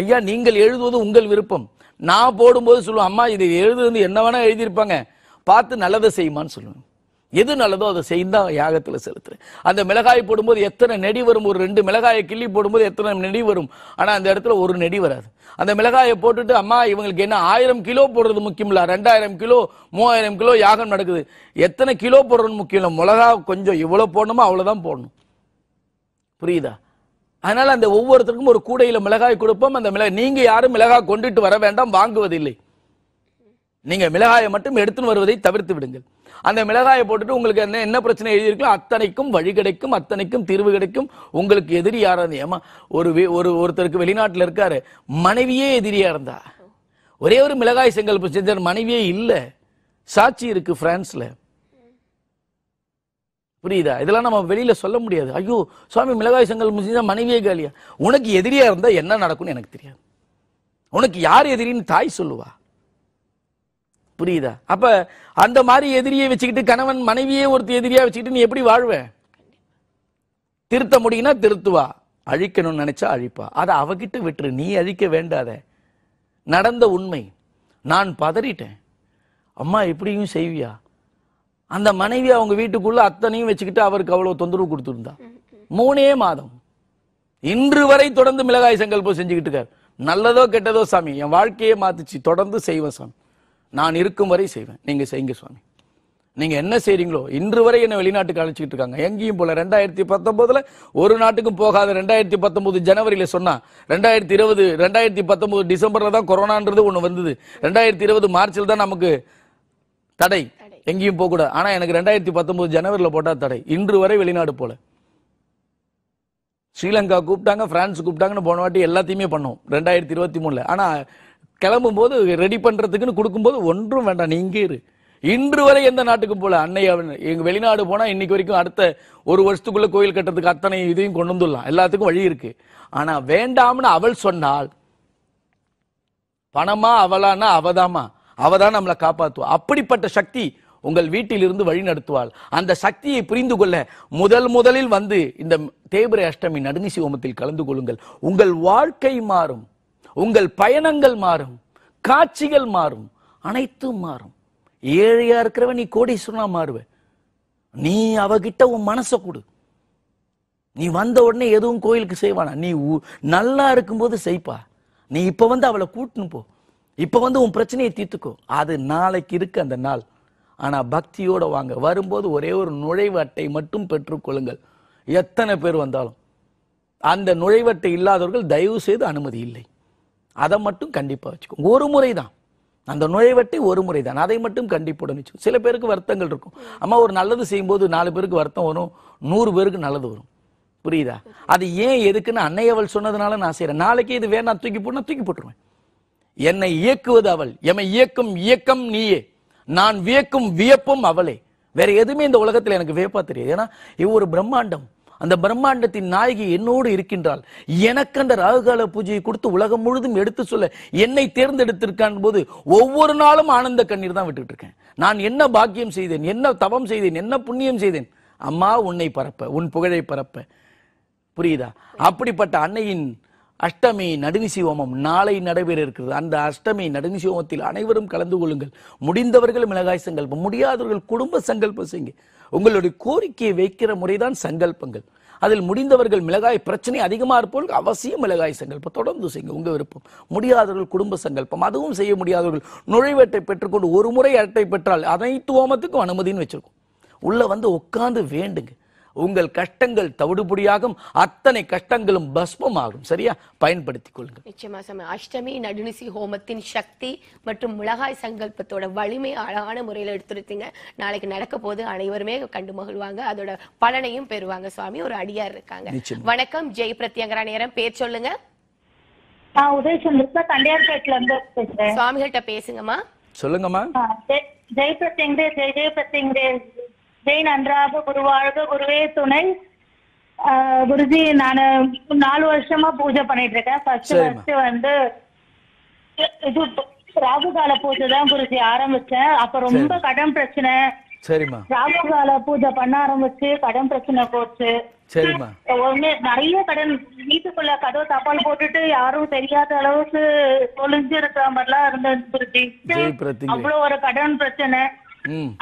ஐயா நீங்கள் எழுதுவது உங்கள் விருப்பம் நான் போடும்போது சொல்லுவேன் அம்மா இதை எழுதுவது என்ன வேணால் எழுதியிருப்பாங்க பார்த்து நல்லதை செய்யுமான்னு சொல்லுவேன் எது நல்லதோ அதை செய்தா யாகத்தில் செலுத்துறேன் அந்த மிளகாய் போடும்போது எத்தனை நெடி வரும் ஒரு ரெண்டு மிளகாயை கிள்ளி போடும்போது எத்தனை நெடி வரும் ஆனால் அந்த இடத்துல ஒரு நெடி வராது அந்த மிளகாயை போட்டுட்டு அம்மா இவங்களுக்கு என்ன ஆயிரம் கிலோ போடுறது முக்கியம் இல்லை ரெண்டாயிரம் கிலோ மூவாயிரம் கிலோ யாகம் நடக்குது எத்தனை கிலோ போடுறது முக்கியம் இல்லை மிளகா கொஞ்சம் இவ்வளோ போடணுமோ அவ்வளோதான் போடணும் புரியுதா அதனால் அந்த ஒவ்வொருத்தருக்கும் ஒரு கூடையில் மிளகாய் கொடுப்போம் அந்த மிளகாய் நீங்கள் யாரும் மிளகாய் கொண்டுட்டு வர வேண்டாம் வாங்குவதில்லை நீங்கள் மிளகாயை மட்டும் எடுத்துன்னு வருவதை தவிர்த்து விடுங்கள் அந்த மிளகாயை போட்டுட்டு உங்களுக்கு என்ன என்ன பிரச்சனை எழுதியிருக்கோ அத்தனைக்கும் வழி கிடைக்கும் அத்தனைக்கும் தீர்வு கிடைக்கும் உங்களுக்கு எதிரி யாராவது ஏமா ஒரு ஒரு ஒருத்தருக்கு வெளிநாட்டில் இருக்காரு மனைவியே எதிரியா இருந்தா ஒரே ஒரு மிளகாய் செங்கல் செஞ்சார் மனைவியே இல்லை சாட்சி இருக்கு பிரான்ஸ்ல புரியுதா இதெல்லாம் நம்ம வெளியில சொல்ல முடியாது ஐயோ சுவாமி மிளகாய் செங்கல் முடிஞ்சா மனைவியே காலியா உனக்கு எதிரியா இருந்தா என்ன நடக்கும்னு எனக்கு தெரியாது உனக்கு யார் எதிரின்னு தாய் சொல்லுவா புரியுதா அப்ப அந்த மாதிரி எதிரியை வச்சுக்கிட்டு கணவன் மனைவியே ஒருத்தர் எதிரியா வச்சுக்கிட்டு நீ எப்படி வாழ்வ திருத்த முடியும்னா திருத்துவா அழிக்கணும்னு நினைச்சா அழிப்பா அதை அவகிட்ட விட்டுரு நீ அழிக்க வேண்டாத நடந்த உண்மை நான் பதறிட்டேன் அம்மா எப்படியும் செய்வியா அந்த மனைவி அவங்க வீட்டுக்குள்ள அத்தனையும் வச்சுக்கிட்டு அவருக்கு அவ்வளவு தொந்தரவு கொடுத்துருந்தா மூணே மாதம் இன்று வரை தொடர்ந்து மிளகாய் சங்கல்பம் செஞ்சுக்கிட்டு இருக்காரு நல்லதோ கெட்டதோ சாமி என் வாழ்க்கையே மாத்துச்சு தொடர்ந்து செய்வேன் சாமி நான் இருக்கும் வரை செய்வேன் நீங்கள் செய்யுங்க சுவாமி நீங்கள் என்ன செய்கிறீங்களோ இன்று வரை என்ன வெளிநாட்டுக்கு அழைச்சிட்டு இருக்காங்க எங்கேயும் போல ரெண்டாயிரத்தி பத்தொம்போதில் ஒரு நாட்டுக்கும் போகாத ரெண்டாயிரத்தி பத்தொம்போது ஜனவரியில் சொன்னால் ரெண்டாயிரத்தி இருபது ரெண்டாயிரத்தி பத்தொம்போது டிசம்பரில் தான் கொரோனான்றது ஒன்று வந்தது ரெண்டாயிரத்தி இருபது மார்ச்சில் தான் நமக்கு தடை எங்கேயும் போகக்கூடாது ஆனால் எனக்கு ரெண்டாயிரத்தி பத்தொம்போது ஜனவரியில் போட்டால் தடை இன்று வரை வெளிநாடு போல ஸ்ரீலங்கா கூப்பிட்டாங்க ஃப்ரான்ஸ் கூப்பிட்டாங்கன்னு போன வாட்டி எல்லாத்தையுமே பண்ணோம் ரெண்டாயிரத்தி இருபத்தி மூணில் ஆனால் கிளம்பும் போது ரெடி பண்றதுக்குன்னு கொடுக்கும்போது ஒன்றும் வேண்டாம் நீ இங்கே இரு இன்று வரை எந்த நாட்டுக்கும் போல அன்னை அவன் எங்க வெளிநாடு போனா இன்னைக்கு வரைக்கும் அடுத்த ஒரு வருஷத்துக்குள்ள கோயில் கட்டுறதுக்கு அத்தனை இதையும் கொண்டு வந்துடலாம் எல்லாத்துக்கும் வழி இருக்கு ஆனா வேண்டாம்னு அவள் சொன்னால் பணமா அவளானா அவதாமா அவதான் நம்மளை காப்பாற்றுவா அப்படிப்பட்ட சக்தி உங்கள் வீட்டிலிருந்து வழி நடத்துவாள் அந்த சக்தியை புரிந்து கொள்ள முதல் முதலில் வந்து இந்த தேய்பிரை அஷ்டமி நடுநிசி ஓமத்தில் கலந்து கொள்ளுங்கள் உங்கள் வாழ்க்கை மாறும் உங்கள் பயணங்கள் மாறும் காட்சிகள் மாறும் அனைத்தும் மாறும் ஏழையா இருக்கிறவன் நீ சொன்னா மாறுவ நீ அவகிட்ட உன் மனசை கொடு நீ வந்த உடனே எதுவும் கோயிலுக்கு செய்வானா நீ நல்லா இருக்கும்போது செய்ப்பா நீ இப்போ வந்து அவளை கூட்டினு போ இப்போ வந்து உன் பிரச்சனையை தீர்த்துக்கோ அது நாளைக்கு இருக்கு அந்த நாள் ஆனால் பக்தியோடு வாங்க வரும்போது ஒரே ஒரு நுழைவட்டை மட்டும் பெற்றுக்கொள்ளுங்கள் எத்தனை பேர் வந்தாலும் அந்த நுழைவட்டை இல்லாதவர்கள் தயவு செய்து அனுமதி இல்லை அதை மட்டும் கண்டிப்பாக வச்சுக்கோங்க ஒரு முறை தான் அந்த நுழைவட்டை ஒரு முறை தான் அதை மட்டும் கண்டிப்பாக வச்சுக்கோ சில பேருக்கு வருத்தங்கள் இருக்கும் அம்மா ஒரு நல்லது செய்யும்போது நாலு பேருக்கு வருத்தம் வரும் நூறு பேருக்கு நல்லது வரும் புரியுதா அது ஏன் எதுக்குன்னு அன்னையவள் சொன்னதுனால நான் செய்கிறேன் நாளைக்கு இது வேணாம் தூக்கி போட்டு தூக்கி போட்டுருவேன் என்னை இயக்குவது அவள் எம்மை இயக்கும் இயக்கம் நீயே நான் வியக்கும் வியப்பும் அவளே வேற எதுவுமே இந்த உலகத்தில் எனக்கு வியப்பா தெரியாது ஏன்னா இவ்வொரு பிரம்மாண்டம் அந்த பிரம்மாண்டத்தின் நாயகி என்னோடு இருக்கின்றாள் எனக்கு அந்த ராகுகால பூஜையை கொடுத்து உலகம் முழுதும் எடுத்து சொல்ல என்னை தேர்ந்தெடுத்திருக்கான் போது ஒவ்வொரு நாளும் ஆனந்த கண்ணீர் தான் விட்டுட்டு இருக்கேன் நான் என்ன பாக்கியம் செய்தேன் என்ன தவம் செய்தேன் என்ன புண்ணியம் செய்தேன் அம்மா உன்னை பரப்ப உன் புகழை பரப்ப புரியுதா அப்படிப்பட்ட அன்னையின் அஷ்டமி நடுநிசி ஹோமம் நாளை நடைபெற இருக்கிறது அந்த அஷ்டமி நடுநிசி ஹோமத்தில் அனைவரும் கலந்து கொள்ளுங்கள் முடிந்தவர்கள் மிளகாய் சங்கல்பம் முடியாதவர்கள் குடும்ப சங்கல்பம் செய்யுங்க உங்களுடைய கோரிக்கையை வைக்கிற முறைதான் சங்கல்பங்கள் அதில் முடிந்தவர்கள் மிளகாய் பிரச்சனை அதிகமாக இருப்பவர்கள் அவசியம் மிளகாய் சங்கல்பம் தொடர்ந்து செய்யுங்க உங்கள் விருப்பம் முடியாதவர்கள் குடும்ப சங்கல்பம் அதுவும் செய்ய முடியாதவர்கள் நுழைவேட்டை பெற்றுக்கொண்டு ஒரு முறை அட்டை பெற்றால் அனைத்து ஓமத்துக்கும் அனுமதினு வச்சுருக்கோம் உள்ளே வந்து உட்காந்து வேண்டுங்க உங்கள் கஷ்டங்கள் தவிடுபடியாகும் அத்தனை கஷ்டங்களும் பஸ்மமாகும் சரியா பயன்படுத்திக் கொள்ளுங்கள் நிச்சயமா சாமி அஷ்டமி நடுநிசி ஹோமத்தின் சக்தி மற்றும் மிளகாய் சங்கல்பத்தோட வலிமை அழகான முறையில் எடுத்துருத்தீங்க நாளைக்கு நடக்க போது அனைவருமே கண்டு மகிழ்வாங்க அதோட பலனையும் பெறுவாங்க சுவாமி ஒரு அடியார் இருக்காங்க வணக்கம் ஜெய் பிரத்யங்கரா நேரம் பேர் சொல்லுங்க நான் சுவாமிகிட்ட பேசுங்கம்மா சொல்லுங்கம்மா ஜெய் பிரத்யங்கரே ஜெய் ஜெய் பிரத்யங்கரே ஜெய் நன்றாக குருவாழ்க குருவே துணை குருஜி நான் நாலு வருஷமா பூஜை பண்ணிட்டு இருக்கேன் ஃபர்ஸ்ட் ஃபர்ஸ்ட் வந்து இது ராகு கால பூஜை தான் குருஜி ஆரம்பிச்சேன் அப்ப ரொம்ப கடன் பிரச்சனை சரிம்மா ராகு கால பூஜை பண்ண ஆரம்பிச்சு கடன் பிரச்சனை போச்சு சரிம்மா நிறைய கடன் வீட்டுக்குள்ள கடவுள் தப்பால் போட்டுட்டு யாரும் தெரியாத அளவுக்கு தொழிஞ்சு இருக்கிற மாதிரிலாம் இருந்தது குருஜி அவ்வளவு ஒரு கடன் பிரச்சனை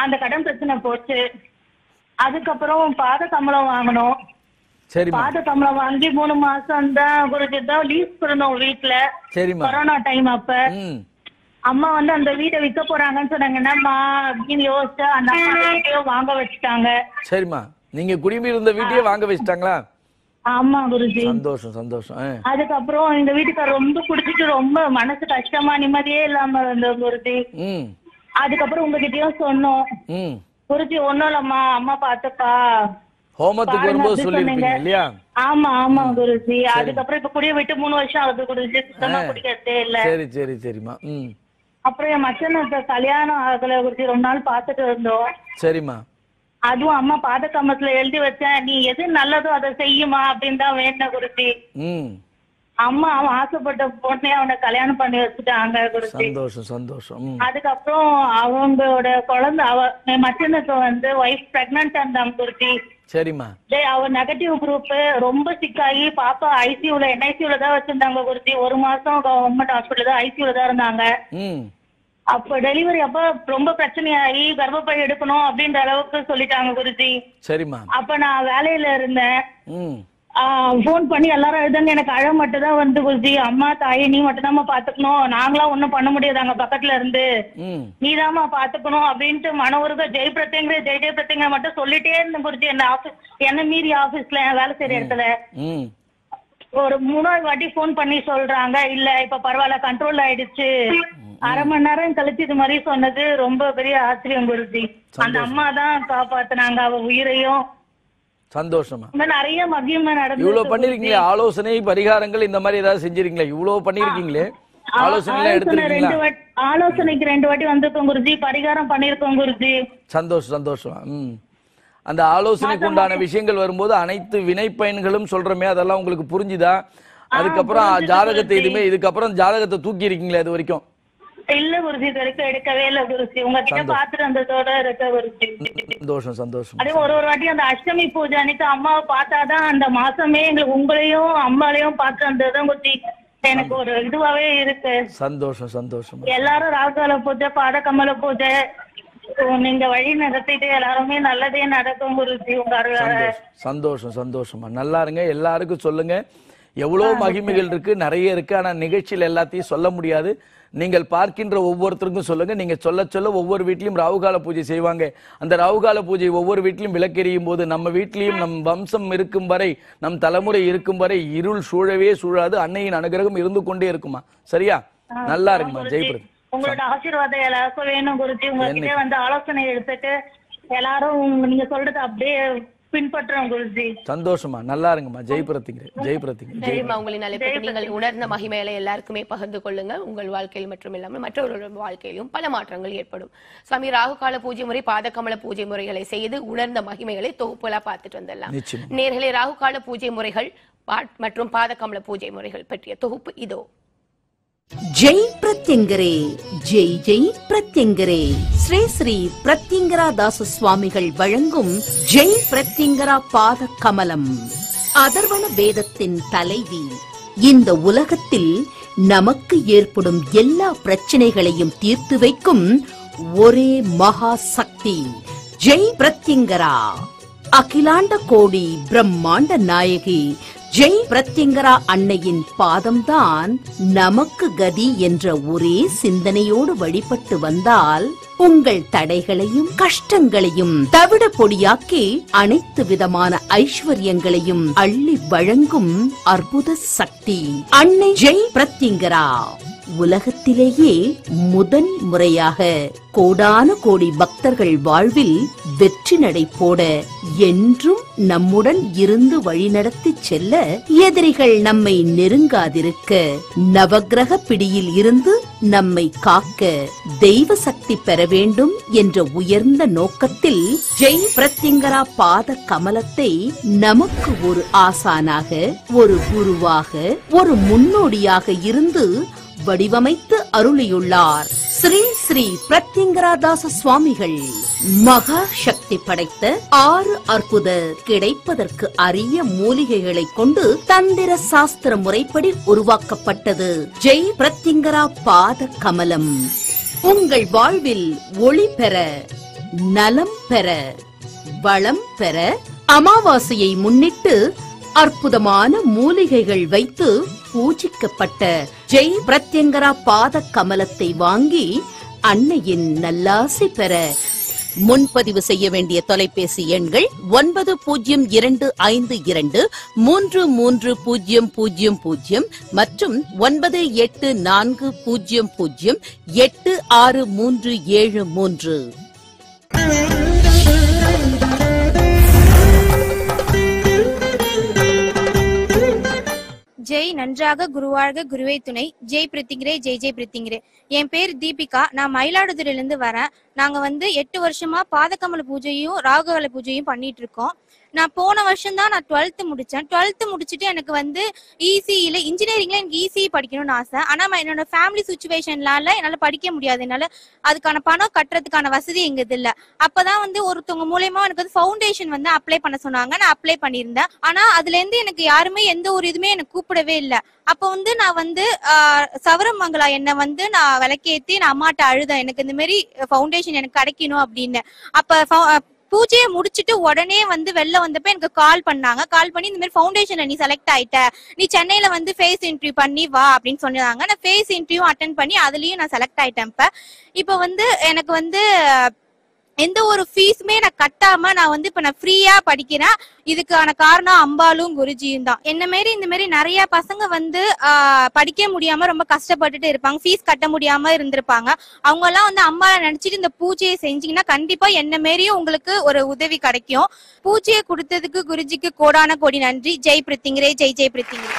அந்த கடன் பிரச்சனை போச்சு அதுக்கப்புறம் பாத சம்பளம் வாங்கணும் பாத சம்பளம் வாங்கி மூணு மாசம் தான் குருஜி தான் லீவ் இருந்தோம் வீட்டுல கொரோனா டைம் அப்ப அம்மா வந்து அந்த வீட்டை விற்க போறாங்கன்னு சொன்னாங்கன்னா அப்படின்னு யோசிச்சு அந்த வீட்டையும் வாங்க வச்சுட்டாங்க சரிம்மா நீங்க குடிம்பி இருந்த வீட்டையே வாங்க வச்சுட்டாங்களா ஆமா குருஜி சந்தோஷம் சந்தோஷம் அதுக்கப்புறம் இந்த வீட்டுக்கார ரொம்ப குடிச்சிட்டு ரொம்ப மனசு கஷ்டமா நிம்மதியே இல்லாம இருந்த குருஜி அதுக்கப்புறம் உங்ககிட்டயும் சொன்னோம் குருஜி ஒண்ணும் இல்லம்மா அம்மா பாத்துப்பா ஹோமத்துக்கு வரும்போது சொல்லிருப்பீங்க இல்லையா ஆமா ஆமா குருஜி அதுக்கப்புறம் இப்ப குடிய விட்டு மூணு வருஷம் ஆகுது குருஜி சுத்தமா குடிக்கிறதே இல்ல சரி சரி சரிம்மா ம் அப்புறம் என் மச்சனுக்கு கல்யாணம் ஆகல குருஜி ரொம்ப நாள் பாத்துட்டு இருந்தோம் சரிம்மா அதுவும் அம்மா பாத எழுதி வச்சேன் நீ எது நல்லதோ அதை செய்யுமா அப்படின்னு தான் வேண்டாம் குருஜி ம் அம்மா அவன் ஆசைப்பட்ட பொண்ணே அவன கல்யாணம் பண்ணி வச்சுட்டாங்க சந்தோஷம் சந்தோஷம் அதுக்கப்புறம் அவங்களோட குழந்தை அவ மச்சனுக்கு வந்து ஒய்ஃப் பிரெக்னன்ட் இருந்தாங்க குருஜி சரிம்மா டேய் அவ நெகட்டிவ் குரூப் ரொம்ப சிக் ஆகி பாப்பா ஐசியூல என்ஐசியூல தான் வச்சிருந்தாங்க குருஜி ஒரு மாசம் கவர்மெண்ட் ஹாஸ்பிட்டல் தான் ஐசியூல தான் இருந்தாங்க அப்ப டெலிவரி அப்ப ரொம்ப பிரச்சனையாகி கர்ப்பப்பை எடுக்கணும் அப்படின்ற அளவுக்கு சொல்லிட்டாங்க குருஜி சரிம்மா அப்ப நான் வேலையில இருந்தேன் போன் பண்ணி எல்லாரும் எழுதுங்க எனக்கு அழ மட்டும் தான் வந்து குருஜி அம்மா தாயை நீ மட்டும் தான் பாத்துக்கணும் நாங்களாம் ஒன்னும் பண்ண முடியாது அங்க பக்கத்துல இருந்து நீதாம்மா பாத்துக்கணும் அப்படின்ட்டு மன உருக ஜெய் பிரத்யங்கிற ஜெய் ஜெய் பிரத்யங்க மட்டும் சொல்லிட்டே இருந்தேன் குருஜி என்ன ஆபீஸ் என்ன மீறி ஆபீஸ்ல வேலை செய்யற இடத்துல ஒரு மூணாவது வாட்டி போன் பண்ணி சொல்றாங்க இல்ல இப்ப பரவாயில்ல கண்ட்ரோல் ஆயிடுச்சு அரை மணி நேரம் கழிச்சு இது மாதிரி சொன்னது ரொம்ப பெரிய ஆச்சரியம் குருஜி அந்த அம்மா தான் காப்பாத்தினாங்க அவ உயிரையும் சந்தோஷமா நிறைய இவ்வளவு பண்ணிருக்கீங்களே ஆலோசனை பரிகாரங்கள் இந்த மாதிரி ஏதாவது செஞ்சிருக்கீங்களா இவ்வளவு பண்ணிருக்கீங்களே ஆலோசனைக்கு ரெண்டு வாட்டி வந்திருக்கோம் குருஜி பரிகாரம் பண்ணிருக்கோம் குருஜி சந்தோஷம் சந்தோஷம் ம் அந்த ஆலோசனைக்கு உண்டான விஷயங்கள் வரும்போது அனைத்து வினை பயன்களும் சொல்றமே அதெல்லாம் உங்களுக்கு புரிஞ்சுதா அதுக்கப்புறம் ஜாதகத்தை எதுவுமே இதுக்கப்புறம் ஜாதகத்தை தூக்கி இருக்கீங்களே அது வரைக்கும் இல்ல குருஜி இது எடுக்கவே இல்ல குருஜி உங்ககிட்ட பாத்துட்டு வந்ததோட இருக்க குருஜி சந்தோஷம் சந்தோஷம் அதே ஒரு ஒரு வாட்டி அந்த அஷ்டமி பூஜை அன்னைக்கு அம்மாவை பார்த்தாதான் அந்த மாசமே எங்களுக்கு உங்களையும் அம்மாலையும் பார்த்து வந்ததுதான் குருஜி எனக்கு ஒரு இதுவாவே இருக்கு சந்தோஷம் சந்தோஷம் எல்லாரும் ராகுகால பூஜை பாத பூஜை நீங்க வழி நடத்திட்டு எல்லாருமே நல்லதே நடக்கும் குருஜி உங்க சந்தோஷம் சந்தோஷமா நல்லா இருங்க எல்லாருக்கும் சொல்லுங்க எவ்வளவு மகிமைகள் இருக்கு நிறைய இருக்கு ஆனா நிகழ்ச்சியில் எல்லாத்தையும் சொல்ல முடியாது நீங்கள் பார்க்கின்ற ஒவ்வொருத்தருக்கும் சொல்லுங்க நீங்க சொல்ல சொல்ல ஒவ்வொரு வீட்லயும் ராகுகால பூஜை செய்வாங்க அந்த ராகுகால பூஜை ஒவ்வொரு வீட்லயும் விளக்கெறியும் போது நம்ம வீட்லயும் நம் வம்சம் இருக்கும் வரை நம் தலைமுறை இருக்கும் வரை இருள் சூழவே சூழாது அன்னையின் அனுகிரகம் இருந்து கொண்டே இருக்குமா சரியா நல்லா இருக்குமா ஜெயபிரதி உங்களோட ஆசீர்வாதம் எல்லாருக்கும் வேணும் குருஜி உங்ககிட்ட வந்து ஆலோசனை எடுத்துட்டு எல்லாரும் நீங்க சொல்றது அப்படியே சந்தோஷமா நல்லா இருங்கம்மா ஜெய் ஜெய் நீங்கள் உணர்ந்த மகிமையில எல்லாருக்குமே பகிர்ந்து கொள்ளுங்க உங்கள் வாழ்க்கையில் மட்டும் இல்லாமல் வாழ்க்கையிலும் பல மாற்றங்கள் ஏற்படும் சுவாமி ராகு கால பூஜை முறை பாதகமல பூஜை முறைகளை செய்து உணர்ந்த மகிமைகளை தொகுப்புலா பார்த்துட்டு வந்துடலாம் நேர்களை ராகு கால பூஜை முறைகள் மற்றும் பாதகமல பூஜை முறைகள் பற்றிய தொகுப்பு இதோ ஜெய் பிரத்யங்கரே ஜெய் ஜெய் பிரத்யங்கரே ஸ்ரீ ஸ்ரீ பிரத்யங்கரா தாச சுவாமிகள் வழங்கும் ஜெய் பிரத்யங்கரா பாத கமலம் அதர்வன வேதத்தின் தலைவி இந்த உலகத்தில் நமக்கு ஏற்படும் எல்லா பிரச்சனைகளையும் தீர்த்து வைக்கும் ஒரே மகா சக்தி ஜெய் பிரத்யங்கரா அகிலாண்ட கோடி பிரம்மாண்ட நாயகி ஜெய் பிரத்யங்கரா அன்னையின் பாதம்தான் நமக்கு கதி என்ற ஒரே சிந்தனையோடு வழிபட்டு வந்தால் உங்கள் தடைகளையும் கஷ்டங்களையும் தவிட பொடியாக்கி அனைத்து விதமான ஐஸ்வர்யங்களையும் அள்ளி வழங்கும் அற்புத சக்தி அன்னை ஜெய் பிரத்யங்கரா உலகத்திலேயே முதன் முறையாக கோடான கோடி பக்தர்கள் வாழ்வில் வெற்றி நடை போட என்றும் நம்முடன் இருந்து வழிநடத்தி செல்ல எதிரிகள் நம்மை நெருங்காதிருக்க நவகிரக பிடியில் இருந்து நம்மை காக்க தெய்வ சக்தி பெற வேண்டும் என்ற உயர்ந்த நோக்கத்தில் ஜெய் பிரத்யங்கரா பாத கமலத்தை நமக்கு ஒரு ஆசானாக ஒரு குருவாக ஒரு முன்னோடியாக இருந்து வடிவமைத்து அருளியுள்ளார் ஸ்ரீ ஸ்ரீ பிரத்யங்கராதாச சுவாமிகள் மகா சக்தி படைத்த ஆறு அற்புத கிடைப்பதற்கு அரிய மூலிகைகளை கொண்டு தந்திர சாஸ்திர முறைப்படி உருவாக்கப்பட்டது ஜெய் பிரத்யங்கரா பாத கமலம் உங்கள் வாழ்வில் ஒளி பெற நலம் பெற வளம் பெற அமாவாசையை முன்னிட்டு அற்புதமான மூலிகைகள் வைத்து பூஜிக்கப்பட்ட ஜெய் பிரத்யங்கரா பாத கமலத்தை வாங்கி அன்னையின் நல்லாசை பெற முன்பதிவு செய்ய வேண்டிய தொலைபேசி எண்கள் ஒன்பது பூஜ்ஜியம் இரண்டு ஐந்து இரண்டு மூன்று மூன்று பூஜ்ஜியம் பூஜ்ஜியம் பூஜ்ஜியம் மற்றும் ஒன்பது எட்டு நான்கு பூஜ்ஜியம் பூஜ்ஜியம் எட்டு ஆறு மூன்று ஏழு மூன்று ஜெய் நன்றாக குருவாழ்க குருவை துணை ஜெய் பிரித்திங்கிரே ஜெய் ஜெய் பிரித்திங்கிரே என் பேர் தீபிகா நான் மயிலாடுதுறையிலேருந்து வரேன் நாங்கள் வந்து எட்டு வருஷமா பாதக்கமல பூஜையும் ராகுகல பூஜையும் பண்ணிட்டு இருக்கோம் நான் போன வருஷம் தான் நான் டுவெல்த்து முடித்தேன் டுவெல்த்து முடிச்சுட்டு எனக்கு வந்து இசியில் e இன்ஜினியரிங்ல e எனக்கு இசிஇ e படிக்கணும்னு ஆசை ஆனால் என்னோட ஃபேமிலி சுச்சுவேஷன்லால என்னால் படிக்க முடியாது என்னால் அதுக்கான பணம் கட்டுறதுக்கான வசதி எங்கள் இல்லை அப்போ தான் வந்து ஒருத்தவங்க மூலயமா எனக்கு வந்து ஃபவுண்டேஷன் வந்து அப்ளை பண்ண சொன்னாங்க நான் அப்ளை பண்ணியிருந்தேன் ஆனால் அதுலேருந்து எனக்கு யாருமே எந்த ஒரு இதுவுமே எனக்கு கூப்பிடவே இல்லை அப்போ வந்து நான் வந்து சவரமங்கலா என்னை வந்து நான் விளக்கேற்றி நான் அம்மாட்ட அழுதேன் எனக்கு இந்த மாதிரி ஃபவுண்டேஷன் எனக்கு கிடைக்கணும் அப்படின்னு அப்ப பூஜையை முடிச்சுட்டு உடனே வந்து வெளில வந்தப்ப எனக்கு கால் பண்ணாங்க கால் பண்ணி இந்த மாதிரி ஃபவுண்டேஷன்ல நீ செலக்ட் ஆயிட்ட நீ சென்னையில வந்து ஃபேஸ் இன்டர்வியூ பண்ணி வா அப்படின்னு சொன்னாங்க நான் ஃபேஸ் இன்டர்வியூ அட்டன் பண்ணி அதுலயும் நான் செலக்ட் ஆயிட்டேன் இப்ப இப்போ வந்து எனக்கு வந்து எந்த ஒரு ஃபீஸுமே நான் கட்டாம நான் வந்து இப்ப நான் ஃப்ரீயா படிக்கிறேன் இதுக்கான காரணம் அம்பாலும் குருஜியும் தான் என்ன மாரி இந்த மாரி நிறைய பசங்க வந்து படிக்க முடியாம ரொம்ப கஷ்டப்பட்டுட்டு இருப்பாங்க ஃபீஸ் கட்ட முடியாம இருந்திருப்பாங்க அவங்க எல்லாம் வந்து அம்பால நினைச்சிட்டு இந்த பூஜையை செஞ்சீங்கன்னா கண்டிப்பா என்ன மாரியும் உங்களுக்கு ஒரு உதவி கிடைக்கும் பூஜையை கொடுத்ததுக்கு குருஜிக்கு கோடான கோடி நன்றி ஜெய் பிரித்திங்கரே ஜெய் ஜெய் பிரித்திங்கரே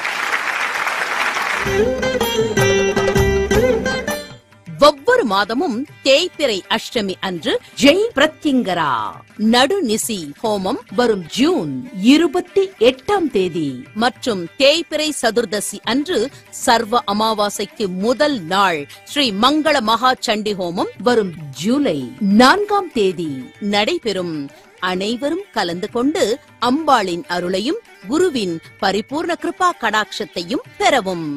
ஒவ்வொரு மாதமும் தேய்பிரை அஷ்டமி அன்று ஜெய் பிரத்யங்கரா நடுநிசி ஹோமம் வரும் ஜூன் இருபத்தி எட்டாம் தேதி மற்றும் தேய்பிரை சதுர்தசி அன்று சர்வ அமாவாசைக்கு முதல் நாள் ஸ்ரீ மங்கள மகா சண்டி ஹோமம் வரும் ஜூலை நான்காம் தேதி நடைபெறும் அனைவரும் கலந்து கொண்டு அம்பாளின் அருளையும் குருவின் பரிபூர்ண கிருபா கடாட்சத்தையும் பெறவும்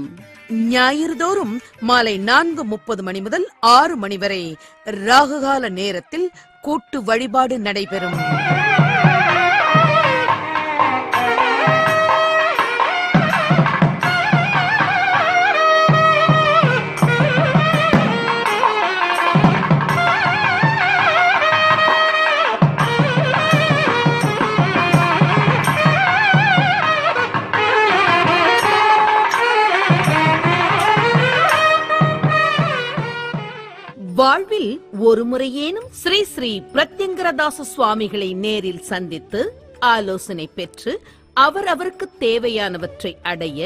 ஞாயிறுதோறும் மாலை நான்கு முப்பது மணி முதல் ஆறு மணி வரை ராகுகால நேரத்தில் கூட்டு வழிபாடு நடைபெறும் ஒரு முறையேனும் ஸ்ரீ ஸ்ரீ பிரத்யங்கரதாச சுவாமிகளை நேரில் சந்தித்து ஆலோசனை பெற்று அவர் அவருக்கு தேவையானவற்றை அடைய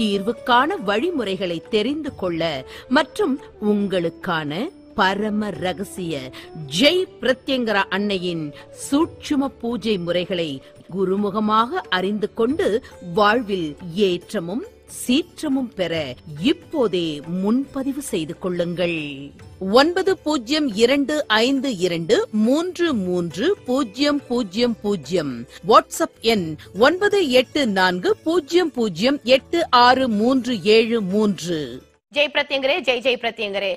தீர்வுக்கான வழிமுறைகளை தெரிந்து கொள்ள மற்றும் உங்களுக்கான பரம ரகசிய ஜெய் பிரத்யங்கர அன்னையின் சூட்சும பூஜை முறைகளை குருமுகமாக அறிந்து கொண்டு வாழ்வில் ஏற்றமும் சீற்றமும் பெற இப்போதே முன்பதிவு செய்து கொள்ளுங்கள் ஒன்பது பூஜ்ஜியம் இரண்டு ஐந்து இரண்டு மூன்று மூன்று பூஜ்ஜியம் பூஜ்ஜியம் பூஜ்ஜியம் வாட்ஸ்அப் எண் ஒன்பது எட்டு நான்கு பூஜ்ஜியம் பூஜ்ஜியம் எட்டு ஆறு மூன்று ஏழு மூன்று ஜெய் பிரத்யங்கரே ஜெய் ஜெய் பிரத்யங்கரே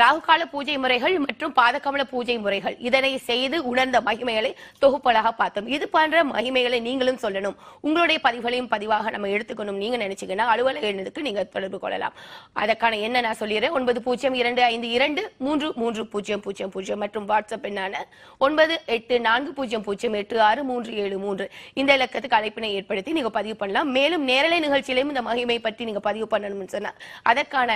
ராகுகால பூஜை முறைகள் மற்றும் பாதகமல பூஜை முறைகள் இதனை செய்து உணர்ந்த மகிமைகளை தொகுப்பலாக பார்த்தோம் இது போன்ற மகிமைகளை நீங்களும் சொல்லணும் உங்களுடைய பதிவுகளையும் பதிவாக நம்ம எடுத்துக்கணும் நீங்க நினைச்சீங்கன்னா அலுவலக எண்ணுக்கு நீங்க தொடர்பு கொள்ளலாம் அதற்கான என்ன நான் சொல்லிடுறேன் ஒன்பது பூஜ்ஜியம் இரண்டு ஐந்து இரண்டு மூன்று மூன்று பூஜ்ஜியம் பூஜ்ஜியம் பூஜ்ஜியம் மற்றும் வாட்ஸ்அப் எண்ணான ஒன்பது எட்டு நான்கு பூஜ்ஜியம் பூஜ்ஜியம் எட்டு ஆறு மூன்று ஏழு மூன்று இந்த இலக்கத்துக்கு அழைப்பினை ஏற்படுத்தி நீங்க பதிவு பண்ணலாம் மேலும் நேரலை நிகழ்ச்சியிலையும் இந்த மகிமை பற்றி நீங்க பதிவு பண்ணணும்னு சொன்னா அதற்கான